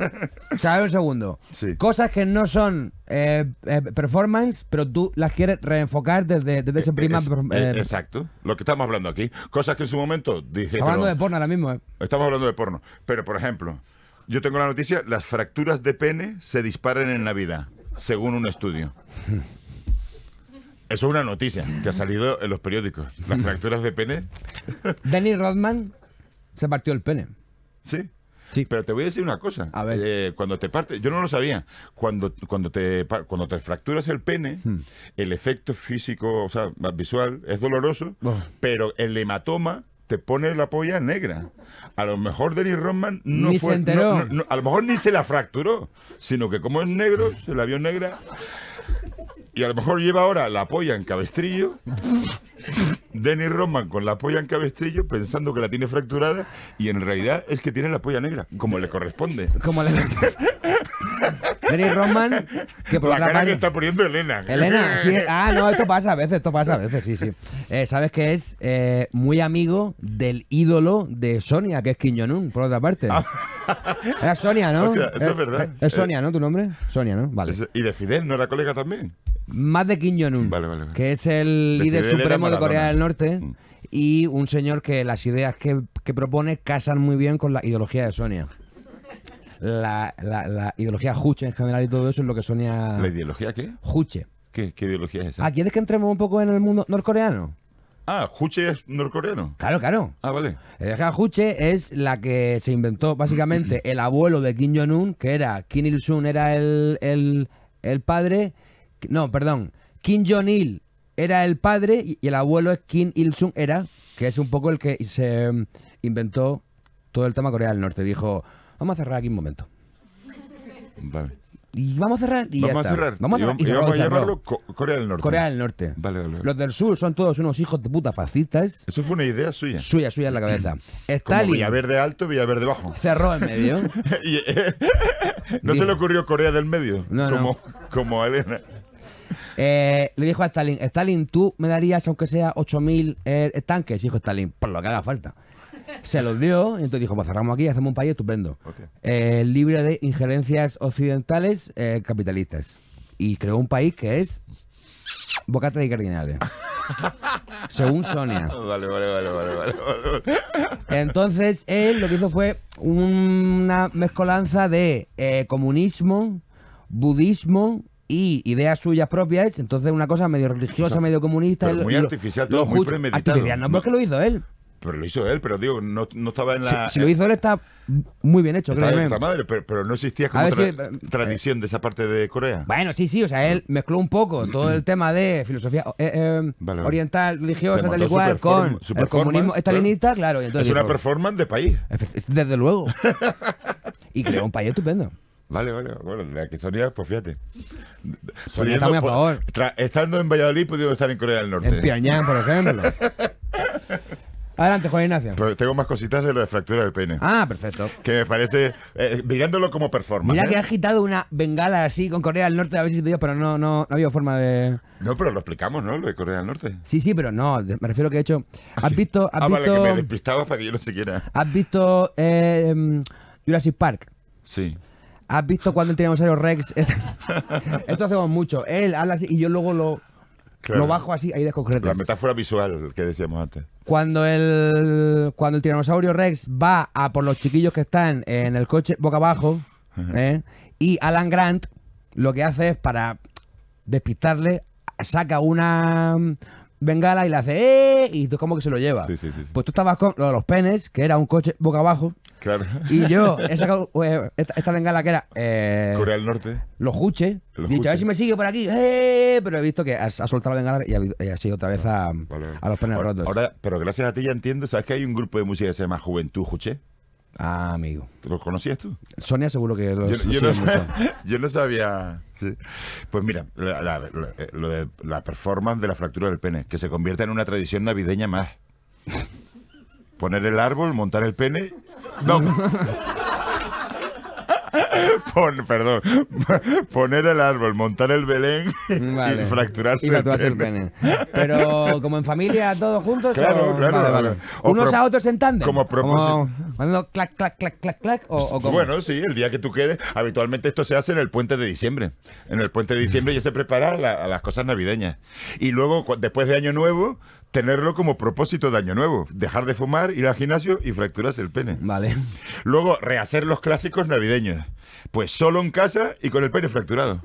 O un segundo. Cosas que no son eh, eh, performance, pero tú las quieres reenfocar desde, ese eh, primer... exacto. Lo que estamos hablando aquí. Cosas que en su momento dije. Estamos hablando de porno ahora mismo, Estamos hablando de porno. Pero, por ejemplo, yo tengo la noticia: las fracturas de pene se disparan en Navidad, según un estudio. Eso es una noticia que ha salido en los periódicos. Las fracturas de pene. Danny Rodman se partió el pene. Sí. Sí. Pero te voy a decir una cosa. A ver. Eh, cuando te parte, yo no lo sabía. Cuando, cuando, te, cuando te fracturas el pene, hmm. el efecto físico, o sea, visual, es doloroso, oh. pero el hematoma te pone la polla negra. A lo mejor Dennis Rodman no fue. Se a lo mejor ni se la fracturó, sino que como es negro, se la vio negra. Y a lo mejor lleva ahora la polla en cabestrillo. Denny Roman con la polla en cabestrillo pensando que la tiene fracturada y en realidad es que tiene la polla negra, como le corresponde. Como Roman, que por La cara parte- está poniendo Elena. Elena, sí, ah, no, esto pasa a veces, esto pasa a veces, sí, sí. Eh, Sabes que es eh, muy amigo del ídolo de Sonia, que es Kim Jong-un, por otra parte. Ah. es Sonia, ¿no? eso es eh, verdad. Es Sonia, ¿no? ¿Tu nombre? Sonia, ¿no? Vale. Y de Fidel, ¿no era colega también? Más de Kim Jong-un, que es el líder supremo de Corea del Norte mm. y un señor que las ideas que propone casan muy bien con la ideología de Sonia la, la, ideología Juche en general y todo eso es lo que sonía. ¿La ideología qué? Juche. ¿Qué, ideología es esa? ¿Ah, quieres que entremos un poco en el mundo norcoreano? Ah, Juche es norcoreano. Claro, claro. Ah, vale. La Juche es la que se inventó básicamente el abuelo de Kim Jong-un, que era Kim Il-sung, era el, el, el, padre. No, perdón. Kim Jong-il era el padre y el abuelo es Kim Il-sung, era, que es un poco el que se inventó todo el tema Corea del Norte. Dijo, Vamos a cerrar aquí un momento. Vale. Y vamos a cerrar y vamos ya a Vamos a, cerrar. Y, vamos a llamarlo Corea del Norte. Corea del Norte. Vale, Los del sur son todos unos hijos de puta fascistas. Eso fue una idea suya. Suya, suya en la cabeza. Stalin. ver de alto, a ver de bajo. Cerró en medio. Eh, no se le ocurrió Corea del Medio. No, como, como Elena. Eh, le dijo a Stalin, Stalin, tú me darías, aunque sea 8.000 eh, tanques, hijo Stalin, por lo que haga falta se los dio y entonces dijo, pues cerramos aquí hacemos un país estupendo. Eh, libre de injerencias occidentales eh, capitalistas. Y creó un país que es bocata de cardinales. Según Sonia. Vale, vale, vale, Entonces él lo que hizo fue una mezcolanza de eh, comunismo, budismo y ideas suyas propias. Entonces una cosa medio religiosa, medio comunista. muy artificial, todo muy premeditado. Pues lo hizo él. Pero lo hizo él, pero digo, no, no estaba en la. Si, lo hizo él, está muy bien hecho, creo. pero, no existía como eh, tradición de esa parte de Corea. Bueno, sí, sí, o sea, él mezcló un poco todo el tema de filosofía eh, eh, oriental, religiosa, tal y cual, con el comunismo estalinista, claro. entonces es una performance de país. Desde luego. y creó un país estupendo. Vale, vale, bueno, de que Sonia, pues fíjate. Sonia está muy a pues, favor. Estando en Valladolid, pudo pues estar en Corea del Norte. En Pyongyang, por ejemplo. Adelante, Juan Ignacio. tengo más cositas de lo de fractura del pene. Ah, perfecto. Que me parece, eh, mirándolo como performance. Mira ¿eh? que ha agitado una bengala así con Corea del Norte, a ver si pero no, no, no ha habido forma de... No, pero lo explicamos, ¿no? Lo de Corea del Norte. Sí, sí, pero no, me refiero a que he hecho... ¿Has visto...? Has ah, visto, vale, que me despistabas para que yo no siquiera... ¿Has visto eh, Jurassic Park? Sí. ¿Has visto cuando el los Rex? Esto hacemos mucho. Él habla así y yo luego lo, lo bajo así, ahí desconcretas. La metáfora visual que decíamos antes. Cuando el, cuando el tiranosaurio Rex va a por los chiquillos que están en el coche boca abajo, ¿eh? y Alan Grant lo que hace es para despistarle, saca una bengala y le hace ¡eh! Y tú como que se lo lleva. Sí, sí, sí, pues tú estabas con los penes, que era un coche boca abajo. Claro. Y yo he sacado eh, esta, bengala que era. Eh, Corea del Norte. Los Juche. Los dicho, a ver si me sigue por aquí. ¡eh! Pero he visto que ha, soltado la bengala y ha, otra vez a, ah, los penes rotos. pero gracias a ti ya entiendo, ¿sabes que hay un grupo de música que se llama Juventud Juche? Ah, amigo. ¿Lo conocías tú? Sonia seguro que lo, yo, mucho. yo no sabía... Pues mira, la, eh, la performance de la fractura del pene, que se convierte en una tradición navideña más. Poner el árbol, montar el pene. No. perdón. Poner el árbol, montar el Belén y fracturarse, el, pene. Pero como en familia, todos juntos. Claro, claro. Unos a otros en Como Bueno, sí, el día que tú quedes. Habitualmente esto se hace en el puente de diciembre. En el puente de diciembre ya se prepara las cosas navideñas. Y luego, después de Año Nuevo, tenerlo como propósito de año nuevo. Dejar de fumar, ir al gimnasio y fracturas el pene. Vale. Luego, rehacer los clásicos navideños. Pues solo en casa y con el pene fracturado.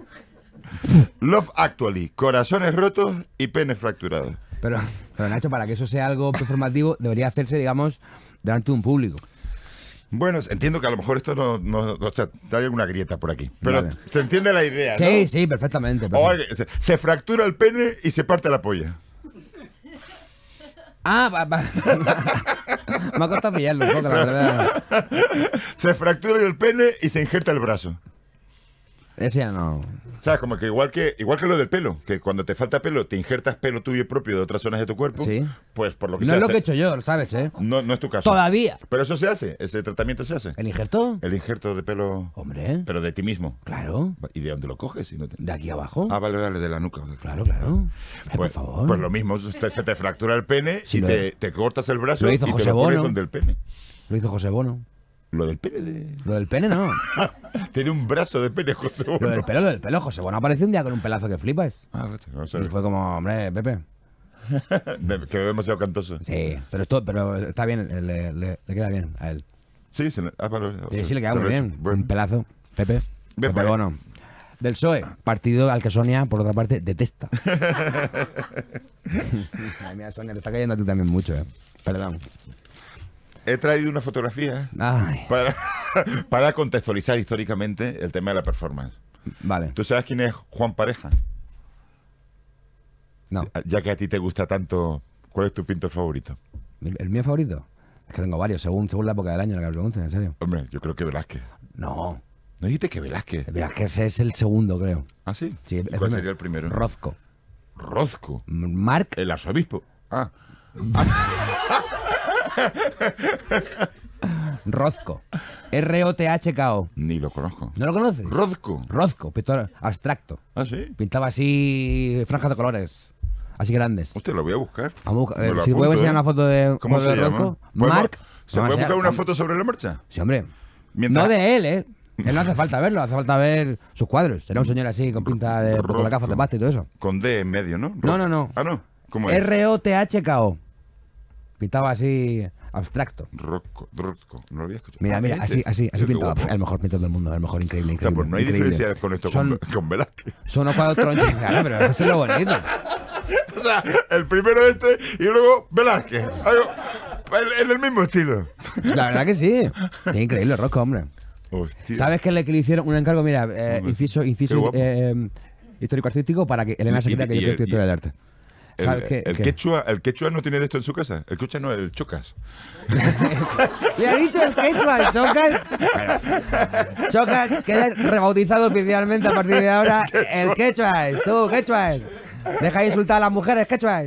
Love Actually, corazones rotos y pene fracturado. Pero, pero Nacho, para que eso sea algo performativo, debería hacerse, digamos, delante de un público. Bueno, entiendo que a lo mejor esto no, no, hay alguna grieta por aquí. Pero se entiende la idea, ¿no? Sí, sí, perfectamente. se fractura el pene y se parte la polla. Ah, va, va. Me ha costado pillarlo un poco, la verdad. Se fractura el pene y se injerta el brazo. Ese ya no. O sea, como que igual que igual que lo del pelo, que cuando te falta pelo te injertas pelo tuyo propio de otras zonas de tu cuerpo, Sí. pues por lo que No es lo que he hecho yo, lo sabes, ¿eh? no, no es tu caso. Todavía. Pero eso se hace, ese tratamiento se hace. ¿El injerto? El injerto de pelo, Hombre, pero de ti mismo. claro. ¿Y de dónde lo coges? De aquí abajo. Ah, vale, dale, de la nuca. Claro, claro. por Pues, favor. pues lo mismo, se te fractura el pene Si te, cortas el brazo lo hizo te José lo donde el pene. Lo hizo José Bono. ¿Lo del pene? Lo del pene no. Tiene un brazo de pene, José Lo del pelo, lo del pelo, José bueno apareció un día con un pelazo que flipas. Ah, pues, y fue como, hombre, Pepe. que demasiado cantoso. Sí, pero, pero está bien, le, queda bien a él. Sí, se, ah, sí, sí, le queda muy bien. Un pelazo, Pepe. Pero pues. bueno. Del PSOE, partido al que Sonia, por otra parte, detesta. Madre mira, Sonia, te está cayendo a ti también mucho, ¿eh? Perdón he traído una fotografía para, contextualizar históricamente el tema de la performance. Vale. ¿Tú sabes quién es Juan Pareja? No. Ah, ya que a ti te gusta tanto, ¿cuál es tu pintor favorito? ¿El, mío favorito? Es que tengo varios, según, según la época del año, la que me preguntes, en serio. Hombre, yo creo que Velázquez. No. ¿No dijiste que Velázquez? Velázquez es el segundo, creo. ¿Ah, sí? sí ¿Cuál sería el primero? Rozco. ¿Rozco? Marc. El arzobispo. ah. Rozco. R-O-T-H-K-O. Ni lo conozco. ¿No lo conoces? Rozco. Rozco, pintor abstracto. ¿Ah, sí? Pintaba así franjas de colores. Así grandes. Usted lo voy a buscar. A si eh, puedo enseñar una ¿eh? foto de. ¿Cómo se llama? Mark. ¿Se puede buscar una foto sobre la marcha? Sí, hombre. No de él, ¿eh? Él no hace falta verlo, hace falta ver sus cuadros. Era un señor así con pinta de. con la caja de pasta y todo eso. Con D en medio, ¿no? No, no, no. Ah, no. ¿Cómo R-O-T-H-K-O. Pintaba así abstracto. Rocco, Rocco. No lo había escuchado. Mira, mira, ah, este. así, así, así pintaba. El mejor pintor del mundo, el mejor, increíble, increíble. Pues no hay diferencia con esto son, con, Velázquez. Son o cuatro tronches, claro, pero eso es lo bonito. o sea, el primero este y luego Velázquez. Es el mismo estilo. Pues la verdad que sí. Es increíble, Rocco, hombre. ¿Sabes qué le, que le hicieron un encargo? Mira, eh, inciso, inciso eh, eh, histórico-artístico para que Elena se crea que yo estoy historia del arte el, Quechua, el quechua no tiene de esto en su casa. El quechua no, el chocas. Le ha dicho el quechua, el chocas. Chocas queda rebautizado oficialmente a partir de ahora. El quechua es, tú, quechua Deja de insultar a las mujeres, quechua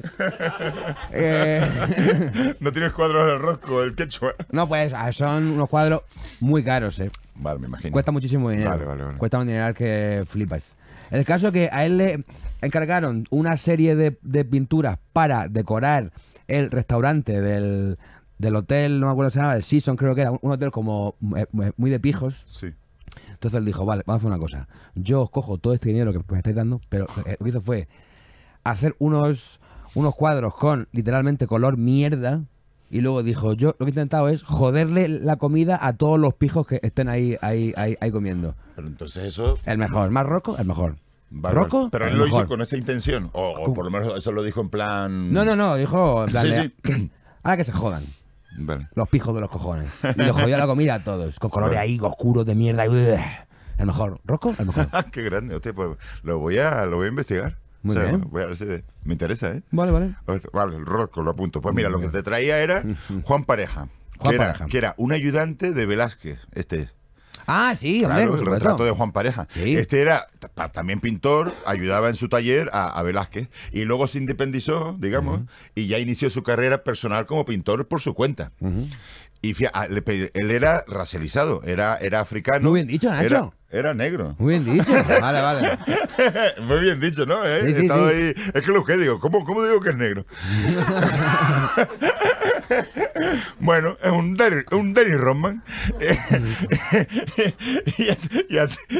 eh. No tienes cuadros del rosco, el quechua. No, pues ah, son unos cuadros muy caros, eh. Vale, me imagino. Cuesta muchísimo dinero. Vale, vale, vale. Cuesta un dinero que flipas. El caso es que a él le encargaron una serie de, pinturas para decorar el restaurante del, hotel, no me acuerdo si se llamaba, el Season creo que era, un hotel como eh, eh, muy de pijos. Sí. Entonces él dijo, vale, vamos a hacer una cosa. Yo os cojo todo este dinero que, me estáis dando, pero eh, lo que hizo fue hacer unos, unos cuadros con literalmente color mierda. Y luego dijo, yo lo que he intentado es joderle la comida a todos los pijos que estén ahí, ahí, ahí, comiendo. Pero entonces eso... El mejor, más roco, el mejor. Roco, Pero él lo, hizo con esa intención. O, por lo menos eso lo dijo en plan. No, no, no. Dijo en plan. Ahora que se jodan. Los pijos de los cojones. Y yo jodía la comida a todos. Con colores ahí oscuros de mierda. A lo mejor. ¿Rocco? El mejor. Qué grande. Hostia, pues lo voy a, lo voy a investigar. Muy bien. Voy a ver si me interesa, ¿eh? Vale, vale. Vale, el Roco lo apunto. Pues mira, lo que te traía era Juan Pareja. Juan Pareja. que era un ayudante de Velázquez. Este es. Ah, sí, el retrato de Juan Pareja. Este era también pintor, ayudaba en su taller a, Velázquez y luego se independizó, digamos, y ya inició su carrera personal como pintor por su cuenta. Y ah, él era racializado, era, era africano. Muy bien dicho, Nacho. Era negro. Muy bien dicho. Vale, vale. Muy bien dicho, ¿no? Eh, es que lo que digo, ¿cómo, digo que es negro? bueno, es un Derry, un Roman.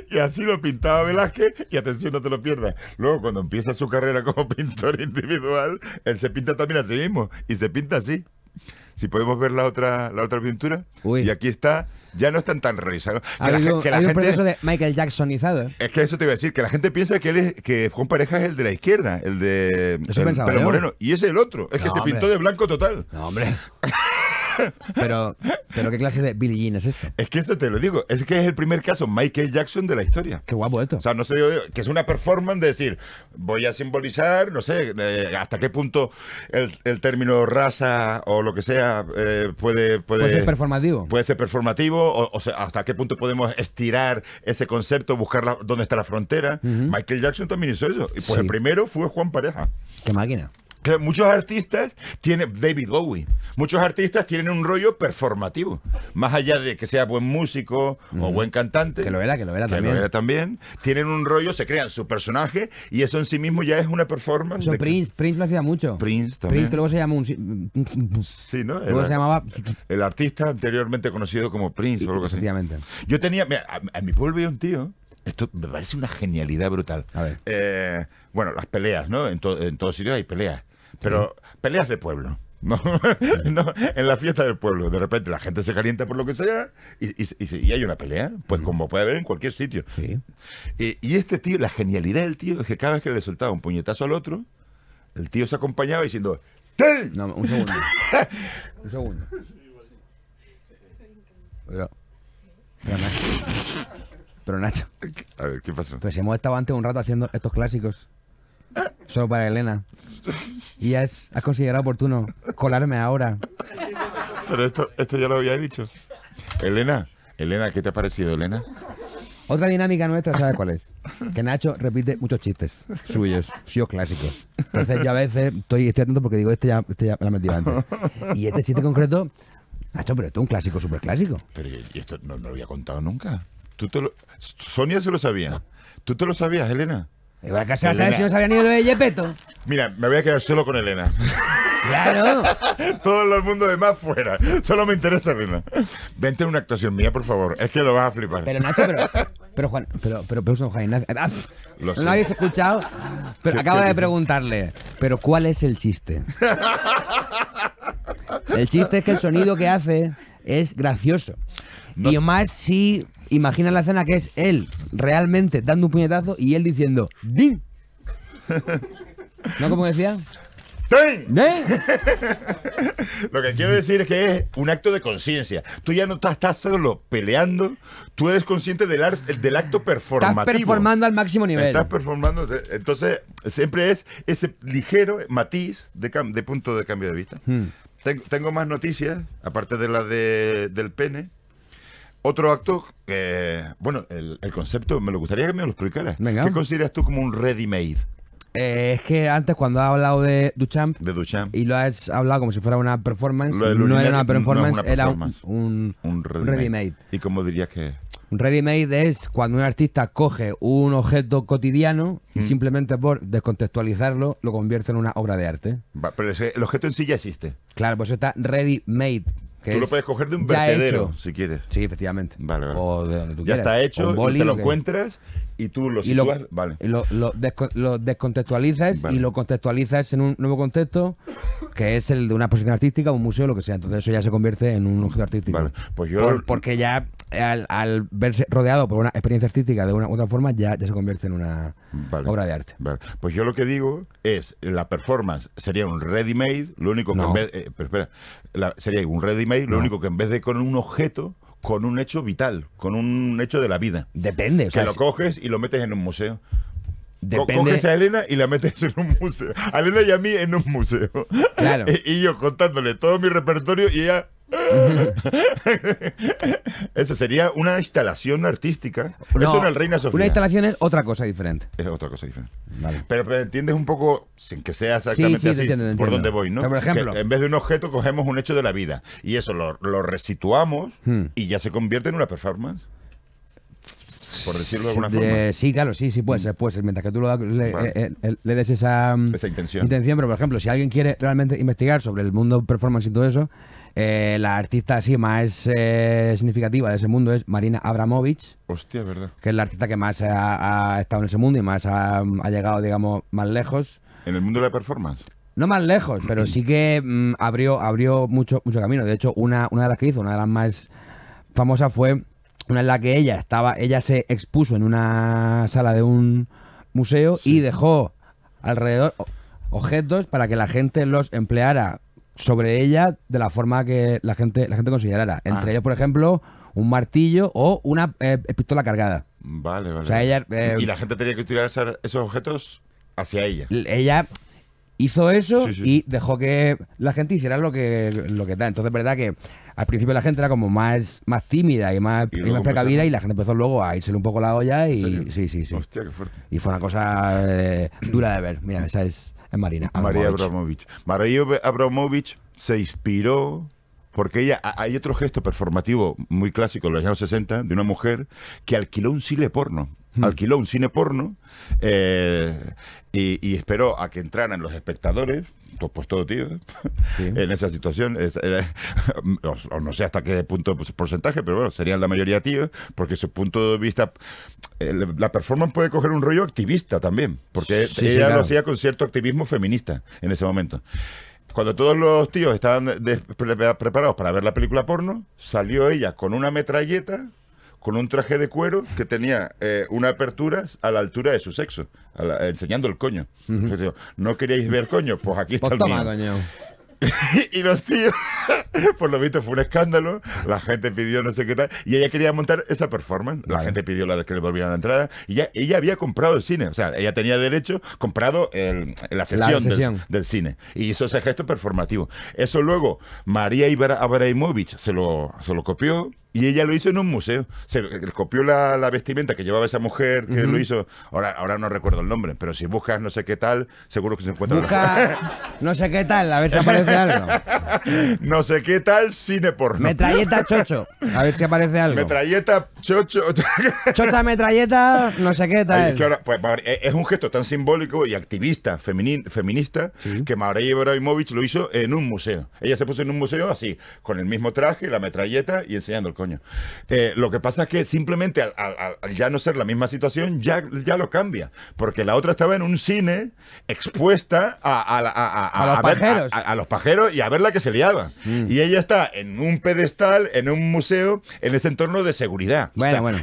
y, así, lo pintaba Velázquez. Y atención, no te lo pierdas. Luego, cuando empieza su carrera como pintor individual, él se pinta también a sí mismo. Y se pinta así. Si podemos ver la otra, la otra pintura. Y aquí está ya no están tan realizados ¿no? la, gente, un proceso de Michael Jacksonizado. Es que eso te iba a decir, que la gente piensa que él es, que Juan Pareja es el de la izquierda, el de em, Pelo Moreno, y es el otro. Es que se pintó de blanco total. No, hombre. pero, pero ¿qué clase de Billie Jean es esto? Es que eso te lo digo. Es que es el primer caso Michael Jackson de la historia. Qué guapo esto. O sea, no sé, que es una performance de decir, voy a simbolizar, no sé, eh, hasta qué punto el, término raza o lo que sea eh, puede, puede... Puede ser performativo. Puede ser performativo, o, sea, hasta qué punto podemos estirar ese concepto, buscar dónde está la frontera. Michael Jackson también hizo eso. Y pues el primero fue Juan Pareja. Qué máquina muchos artistas tienen, David Bowie, muchos artistas tienen un rollo performativo, más allá de que sea buen músico o buen cantante. Que lo era, que lo era que también. Lo era también. Tienen un rollo, se crean su personaje y eso en sí mismo ya es una performance. Prince, Prince lo hacía mucho. Prince también. Prince que luego se llama el, llamaba... El artista anteriormente conocido como Prince o algo así. Yo tenía, mira, a, mi pueblo había un tío esto me parece una genialidad brutal. A ver. Eh, bueno, las peleas, ¿no? En, en todos sitios hay peleas. Pero peleas de pueblo. No, en la fiesta del pueblo, de repente la gente se calienta por lo que sea y, hay una pelea, pues como puede haber en cualquier sitio. Y, este tío, la genialidad del tío es que cada vez que le soltaba un puñetazo al otro, el tío se acompañaba diciendo, ¡Tel! No, un segundo. un segundo. Pero, Nacho. Pero A ver, ¿qué pasó? Pues hemos estado antes un rato haciendo estos clásicos. Solo para Elena. Y has, considerado oportuno colarme ahora. Pero esto, ya lo había dicho. Elena, Elena, ¿qué te ha parecido, Elena? Otra dinámica nuestra, ¿sabes cuál es? Que Nacho repite muchos chistes suyos, suyos clásicos. Entonces yo a veces estoy, atento porque digo, este ya, este me lo he metido antes. Y este chiste concreto, Nacho, pero esto es un clásico súper clásico. Pero y esto no, lo había contado nunca. ¿Tú te Sonia se lo sabía. ¿Tú te lo sabías, Elena? Igual que se va a saber si no se ni ido lo de Yepeto. Mira, me voy a quedar solo con Elena. Claro. Todo el mundo demás fuera. Solo me interesa Elena. Vente a una actuación mía, por favor. Es que lo vas a flipar. Pero Nacho, pero. Pero Juan, pero, pero, pero Juan ah, no lo habéis escuchado. Pero acaba de preguntarle, pero ¿cuál es el chiste? el chiste es que el sonido que hace es gracioso. Y más si Imagina la escena que es él realmente dando un puñetazo y él diciendo ¡Di! ¿No como decía? ¿Eh? Lo que quiero decir es que es un acto de conciencia. Tú ya no estás, solo peleando, tú eres consciente del, del acto performativo. Estás performando al máximo nivel. Estás performando. Eh, entonces, siempre es ese ligero matiz de, punto de cambio de vista. Hmm. Tengo, más noticias, aparte de la del pene. Otro acto, que... bueno, el, concepto, me lo gustaría que me lo explicaras. ¿Qué consideras tú como un ready-made? Eh, es que antes cuando has hablado de Duchamp, y lo has hablado como si fuera una performance, no era una performance, era un, Ready made y cómo dirías que un ready-made es cuando un artista coge un objeto cotidiano y simplemente por descontextualizarlo lo convierte en una obra de arte. pero el objeto en sí ya existe. Claro, pues está ready-made tú lo puedes coger de un vertedero, si quieres. Sí, efectivamente. Vale, vale. O de donde tú ya está hecho, y te lo encuentras y tú lo Lo, descontextualizas y lo contextualizas en un nuevo contexto que es el de una posición artística, un museo, lo que sea. Entonces eso ya se convierte en un objeto artístico. Pues yo porque ya al, verse rodeado por una experiencia artística de una u otra forma, ya, se convierte en una obra de arte. Pues yo lo que digo es, la performance sería un ready-made, lo único que eh, sería un ready-made, lo único que en vez de con un objeto con un hecho vital, con un hecho de la vida. Depende. o sea, lo coges y lo metes en un museo. Depende. Coges a Elena y la metes en un museo. A Elena y a mí en un museo. Claro. y, yo contándole todo mi repertorio y ella Eso sería una instalación artística. Eso el Reina Sofía. Una instalación es otra cosa diferente. Es otra cosa diferente. Pero, entiendes un poco, sin que sea exactamente así, por dónde voy, ¿no? por ejemplo. en vez de un objeto, cogemos un hecho de la vida. Y eso lo, resituamos hmm. y ya se convierte en una performance por decirlo de alguna forma. sí, claro, sí, sí puede ser, Mientras que tú eh, eh, eh, le, des mm, esa, intención. intención. Pero, por ejemplo, si alguien quiere realmente investigar sobre el mundo performance y todo eso, eh, la artista así más eh, significativa de ese mundo es Marina Abramovich. Hostia, verdad. Que es la artista que más ha, estado en ese mundo y más ha, llegado, digamos, más lejos. ¿En el mundo de la performance? No más lejos, pero sí que mm, abrió, abrió mucho, mucho camino. De hecho, una, una de las que hizo, una de las más famosas fue una en la que ella estaba, ella se expuso en una sala de un museo y dejó alrededor objetos para que la gente los empleara sobre ella de la forma que la gente, la gente considerara. Ah. Entre ellos, por ejemplo, un martillo o una eh, pistola cargada. Vale, vale. Eh, y la gente tenía que tirar esos objetos hacia ella. Ella hizo eso y dejó que la gente hiciera lo que lo que da. Entonces, es verdad que al principio la gente era como más, más tímida y más, precavida y la gente empezó luego a irse un poco la olla y sí, sí, sí. Hostia, qué fuerte. Y fue una cosa eh, dura de ver. Mira, esa es María Abramovich. Abramovich se inspiró porque ella, hay otro gesto performativo muy clásico de los años 60 de una mujer que alquiló un cine porno. Hmm. Alquiló un cine porno eh, y, esperó a que entraran los espectadores pues todo tío, en esa situación. Eh, o, no sé hasta qué punto pues, porcentaje, pero bueno, serían la mayoría tíos, porque su punto de vista, eh, la performance puede coger un rollo activista también, porque ella lo hacía con cierto activismo feminista en ese momento. Cuando todos los tíos estaban preparados para ver la película porno, salió ella con una metralleta con un traje de cuero que tenía eh, una apertura a la altura de su sexo, enseñando el coño. no queríais ver coño, pues aquí pues está el mío. y los tíos, por lo visto fue un escándalo, la gente pidió no sé qué tal, y ella quería montar esa performance, la gente pidió la de que le volvieran la entrada, y ella había comprado el cine, o sea, ella tenía derecho, comprado el, la sesión, Del, cine, y hizo ese gesto performativo. Eso luego, María Ibrahimovic se se lo copió, y ella lo hizo en un museo. Se copió la, vestimenta que llevaba esa mujer que lo hizo. Ahora, ahora no recuerdo el nombre, pero si buscas no sé qué tal, seguro que se encuentra. Busca no sé qué tal, a ver si aparece algo. no sé qué tal cine porno. Metralleta chocho, a ver si aparece algo. Metralleta chocho. Chocha metralleta, no sé qué tal. Pues, eh, es un gesto tan simbólico y activista, feminista, que María Ibrahimovic lo hizo en un museo. Ella se puso en un museo así, con el mismo traje, la metralleta y enseñando el eh, lo que pasa es que simplemente al, ya no ser la misma situación, ya, ya lo cambia. Porque la otra estaba en un cine expuesta a, los, pajeros. y a ver la que se liaba. Mm. Y ella está en un pedestal, en un museo, en ese entorno de seguridad.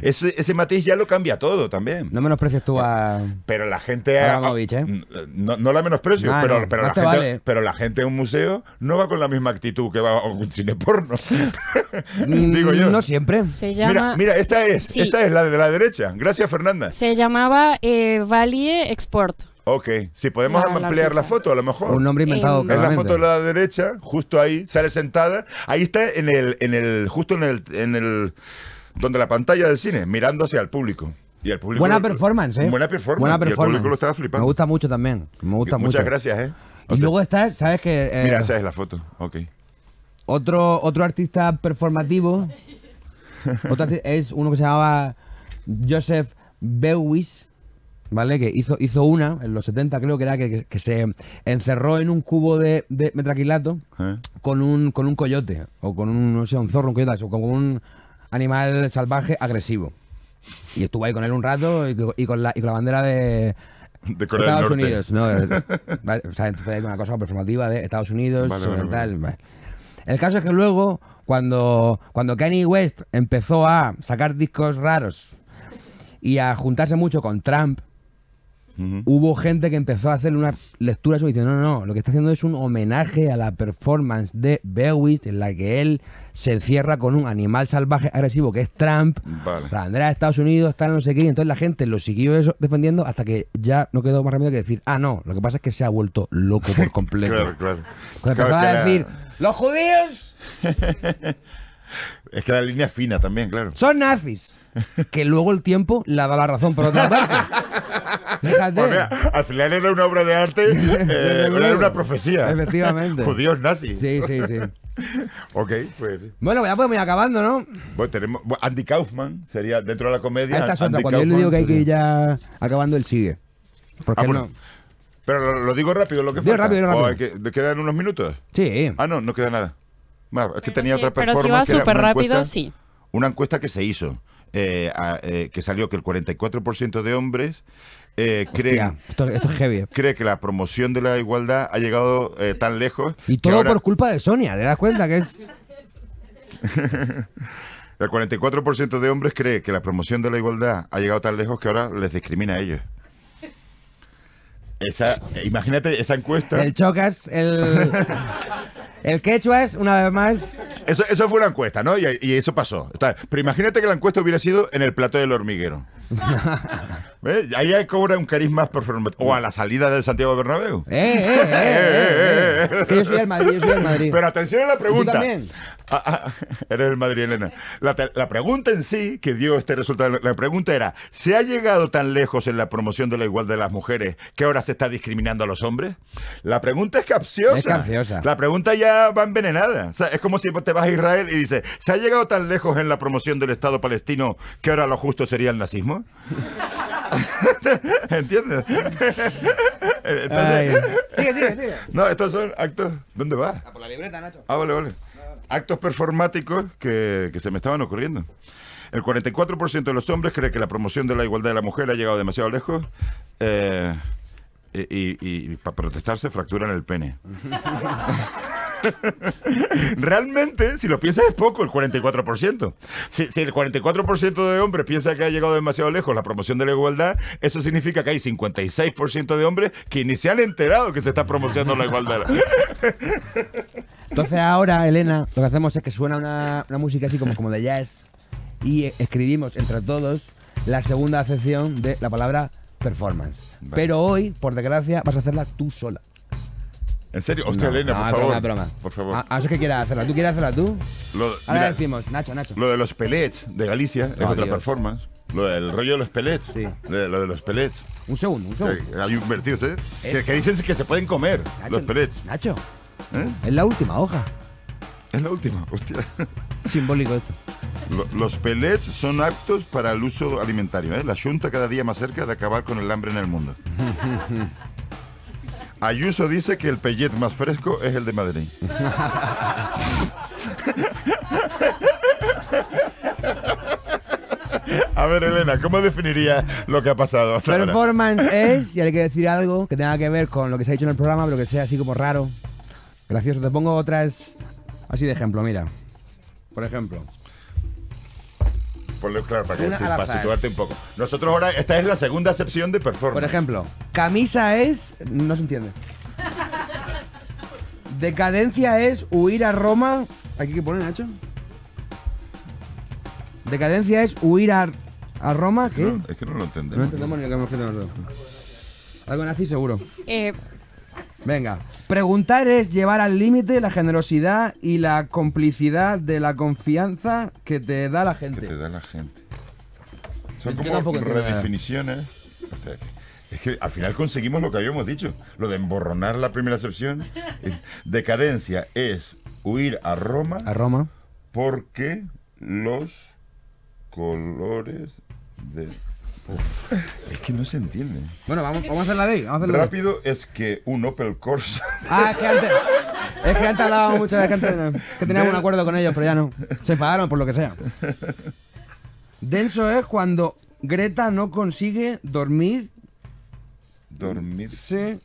Ese, ese, matiz ya lo cambia todo también. No menosprecias tú eh, a. Pero la gente. ¿eh? no, la menosprecio, pero, la gente, pero la gente en un museo no va con la misma actitud que va a un cine porno. Digo yo. No siempre. Se llama, mira, mira, esta es, esta es la de la derecha. Gracias, Fernanda. Se llamaba eh, Valie Export. Ok, si podemos ampliar la, foto a lo mejor. Un nombre inventado. En, en la foto de la derecha, justo ahí, sale sentada. Ahí está en el, en el, justo en el, en el, donde la pantalla del cine, mirando hacia el público. Y el público buena performance, ¿eh? Buena performance. el público lo estaba flipando. Me gusta mucho también. Me gusta mucho. Muchas gracias, ¿eh? y luego está, ¿sabes que eh, mira, esa es la foto. Ok. Otro, otro artista performativo otra es uno que se llamaba Joseph Bewis, ¿vale? Que hizo, hizo una en los 70, creo que era, que, se encerró en un cubo de, metraquilato eh. con, un, con un coyote, o con un, no sé, un zorro, un coyote, o con un animal salvaje agresivo. Y estuvo ahí con él un rato y, con, la, bandera de. Estados Unidos, una cosa performativa de Estados Unidos, eh, El caso es que luego cuando, cuando Kanye West empezó a sacar discos raros y a juntarse mucho con Trump, hubo gente que empezó a hacer una lectura y diciendo no, no, no, lo que está haciendo es un homenaje a la performance de Bewitch en la que él se encierra con un animal salvaje agresivo que es Trump, vale. bandera Estados Unidos, tal, no sé qué, entonces la gente lo siguió defendiendo hasta que ya no quedó más remedio que decir, ah, no, lo que pasa es que se ha vuelto loco por completo. claro, claro. Cuando a decir, los judíos es que la línea es fina también, claro. Son nazis. Que luego el tiempo la da la razón por otra parte. Fíjate. Pues al final era una obra de arte, eh, era una profecía. Efectivamente. Dios nazis. Sí, sí, sí. Ok, pues. Bueno, ya podemos ir acabando, ¿no? Bueno, tenemos, Andy Kaufman sería dentro de la comedia. Esta es cuando yo le digo que hay que ir ya acabando, él sigue. ¿Por qué ah, no. Pero lo, digo rápido, lo que digo falta. rápido, oh, ¿Quedan unos minutos? Sí. Ah, no, no queda nada es que tenía otra Pero si va súper rápido, sí. Una encuesta que se hizo, eh, eh, que salió que el 44% de hombres eh, cree que la promoción de la igualdad ha llegado tan lejos. Y todo por culpa de Sonia, ¿te das cuenta que es.? el 44% de hombres cree que la promoción de la igualdad ha llegado tan lejos que ahora les discrimina a ellos. Esa, imagínate esa encuesta. El chocas, el. El quechua es, una vez más. Eso, eso fue una encuesta, ¿no? Y, eso pasó. pero imagínate que la encuesta hubiera sido en el plato del hormiguero. ¿Ves? Ahí cobra un cariz más O a la salida del Santiago Bernabéu. Eh, eh, eh, eh, eh. Que yo soy el Madrid, yo soy el Madrid. Pero atención a la pregunta. Yo también? Ah, ah eres el Madrid, Elena. La, pregunta en sí que dio este resultado, la pregunta era, ¿se ha llegado tan lejos en la promoción de la igualdad de las mujeres que ahora se está discriminando a los hombres? La pregunta es capciosa. Es capciosa. La pregunta ya va envenenada. O sea, es como si te vas a Israel y dices, ¿se ha llegado tan lejos en la promoción del Estado palestino que ahora lo justo sería el nazismo? ¿Entiendes? sigue, sigue, sigue. No, estos son actos... ¿Dónde vas? A ah, por la libreta, Nacho. Ah, vale, vale actos performáticos que, se me estaban ocurriendo. El 44% de los hombres cree que la promoción de la igualdad de la mujer ha llegado demasiado lejos. Eh, y, para protestarse fracturan el pene. Realmente, si lo piensas, es poco el 44%. Si, el 44% de hombres piensa que ha llegado demasiado lejos la promoción de la igualdad, eso significa que hay 56% de hombres que ni se han enterado que se está promocionando la igualdad. Entonces ahora, Elena, lo que hacemos es que suena una, música así como, como de jazz y escribimos entre todos la segunda acepción de la palabra performance. Pero hoy, por desgracia, vas a hacerla tú sola. ¿En serio? Hostia, Elena, no, por es favor. Broma, broma. Por favor. A, ah, ah, eso que quieras hacerla. ¿Tú quieres hacerla tú? Lo, Ahora decimos, Nacho, Nacho. Lo de los pelets de Galicia de es otra performance. Lo del rollo de los pelets. Sí. lo de los pelets. Un segundo, un segundo. Que, hay vertido, ¿eh? Que, que, dicen que se pueden comer los pelets. Nacho. ¿Eh? Es la última hoja. Es la última, hostia. Simbólico esto. los pellets son aptos para el uso alimentario. ¿eh? La Junta cada día más cerca de acabar con el hambre en el mundo. Ayuso dice que el pellet más fresco es el de Madrid. A ver, Elena, ¿cómo definiría lo que ha pasado? Performance es, y hay que decir algo que tenga que ver con lo que se ha dicho en el programa, pero que sea así como raro, gracioso. Te pongo otras así de ejemplo, mira. Por ejemplo claro para, que, para situarte un poco. Nosotros ahora, esta es la segunda acepción de performance. Por ejemplo, camisa es. No se entiende. Decadencia es huir a Roma. ¿Aquí qué pone, Nacho? Decadencia es huir a, a Roma. ¿Qué? es que no lo entendemos. No entendemos ni lo que hemos escrito Algo nazi seguro. Eh, Venga, preguntar es llevar al límite la generosidad y la complicidad de la confianza que te da la gente. Que te da la gente. Son como redefiniciones. es que al final conseguimos lo que habíamos dicho, lo de emborronar la primera sección Decadencia es huir a Roma. A Roma. Porque los colores de es que no se entiende. Bueno, vamos, vamos a hacer la ley. Vamos a Rápido es que un Opel Corsa. Ah, es que antes. Es que antes hablábamos mucho de que, antes- que teníamos un acuerdo con ellos, pero ya no. Se enfadaron por lo que sea. Denso es cuando Greta no consigue dormir Dormirse.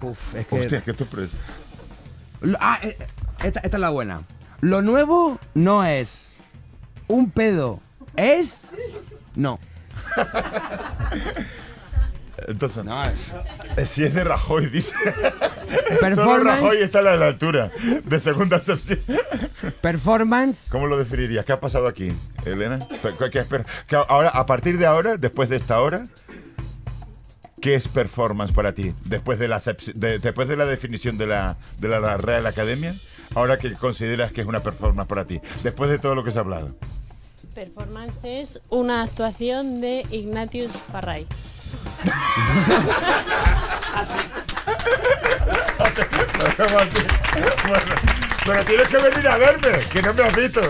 Uf, es que. Hostia, que esto es Ah, eh, esta, esta es la buena. Lo nuevo no es un pedo. Es. No. Entonces, no, es... si es de Rajoy, dice. Rajoy está a la altura de segunda excepción. Performance. ¿Cómo lo definirías? ¿Qué ha pasado aquí, Elena? ahora, a partir de ahora, después de esta hora, ¿qué es performance para ti? Después de la, después de la definición de la, de la Real Academia, ahora que consideras que es una performance para ti, después de todo lo que se ha hablado. Performance es una actuación de Ignatius Farray. Pero tienes que venir a verme, que no me has visto.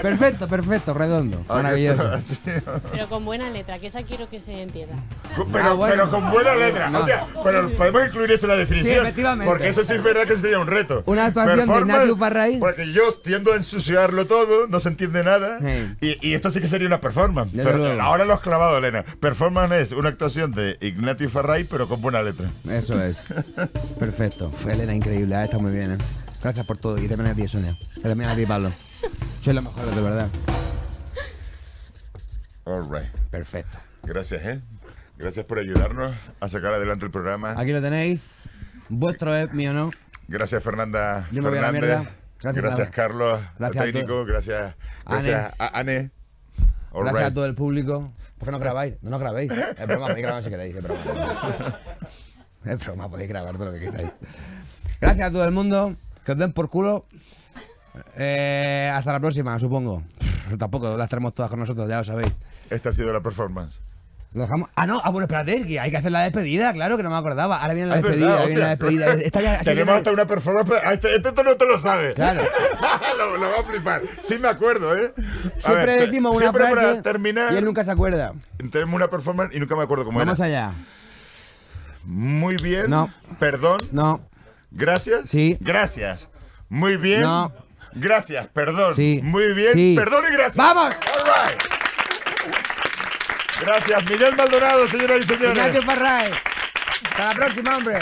Perfecto, perfecto, redondo. Maravilloso. Pero con buena letra, que esa quiero que se entienda. Ah, pero, pero con buena letra. No. O sea, pero podemos incluir eso en la definición. efectivamente. Porque eso sí es verdad que sería un reto. Una actuación de Ignacio Farray Porque yo tiendo a ensuciarlo todo, no se entiende nada. Y, y, esto sí que sería una performance. pero ahora lo has clavado, Elena. Performance es una actuación de Ignatius Farray, pero con buena letra. Eso es. Perfecto. Fue Elena increíble, ¿eh? está muy bien. ¿eh? Gracias por todo. Y también a ti, Sonia. Y también a ti, Pablo. Soy lo mejor de verdad. All right. Perfecto. Gracias, ¿eh? Gracias por ayudarnos a sacar adelante el programa. Aquí lo tenéis. Vuestro es mío, ¿no? Gracias, Fernanda Yo la mierda. Gracias, Carlos, Gracias técnico. gracias, Ane. gracias a Gracias todo el público. ¿Por qué no grabáis? No nos grabéis. Es broma, podéis grabar si queréis. Es broma. Es broma, podéis grabar todo lo que queráis. Gracias a todo el mundo. Que os den por culo. Eh, hasta la próxima, supongo. tampoco las traemos todas con nosotros, ya lo sabéis. Esta ha sido la performance. Ah, no, ah, bueno, espérate, hay que hacer la despedida, claro, que no me acordaba. Ahora viene la ah, despedida, viene la despedida. Tenemos hasta una performance. Este, este, no te lo sabes. Claro. lo, va a flipar. Sí me acuerdo, ¿eh? siempre decimos una siempre frase y él nunca se acuerda. Tenemos una performance y nunca me acuerdo cómo era. Vamos allá. Muy bien. No. Perdón. No. Gracias. Sí. Gracias. Muy bien. Gracias, perdón. Sí. Muy bien. Perdón y gracias. ¡Vamos! All right. Gracias, Miguel Maldonado, señoras y señores. Gracias, Farray. Hasta la próxima, hombre.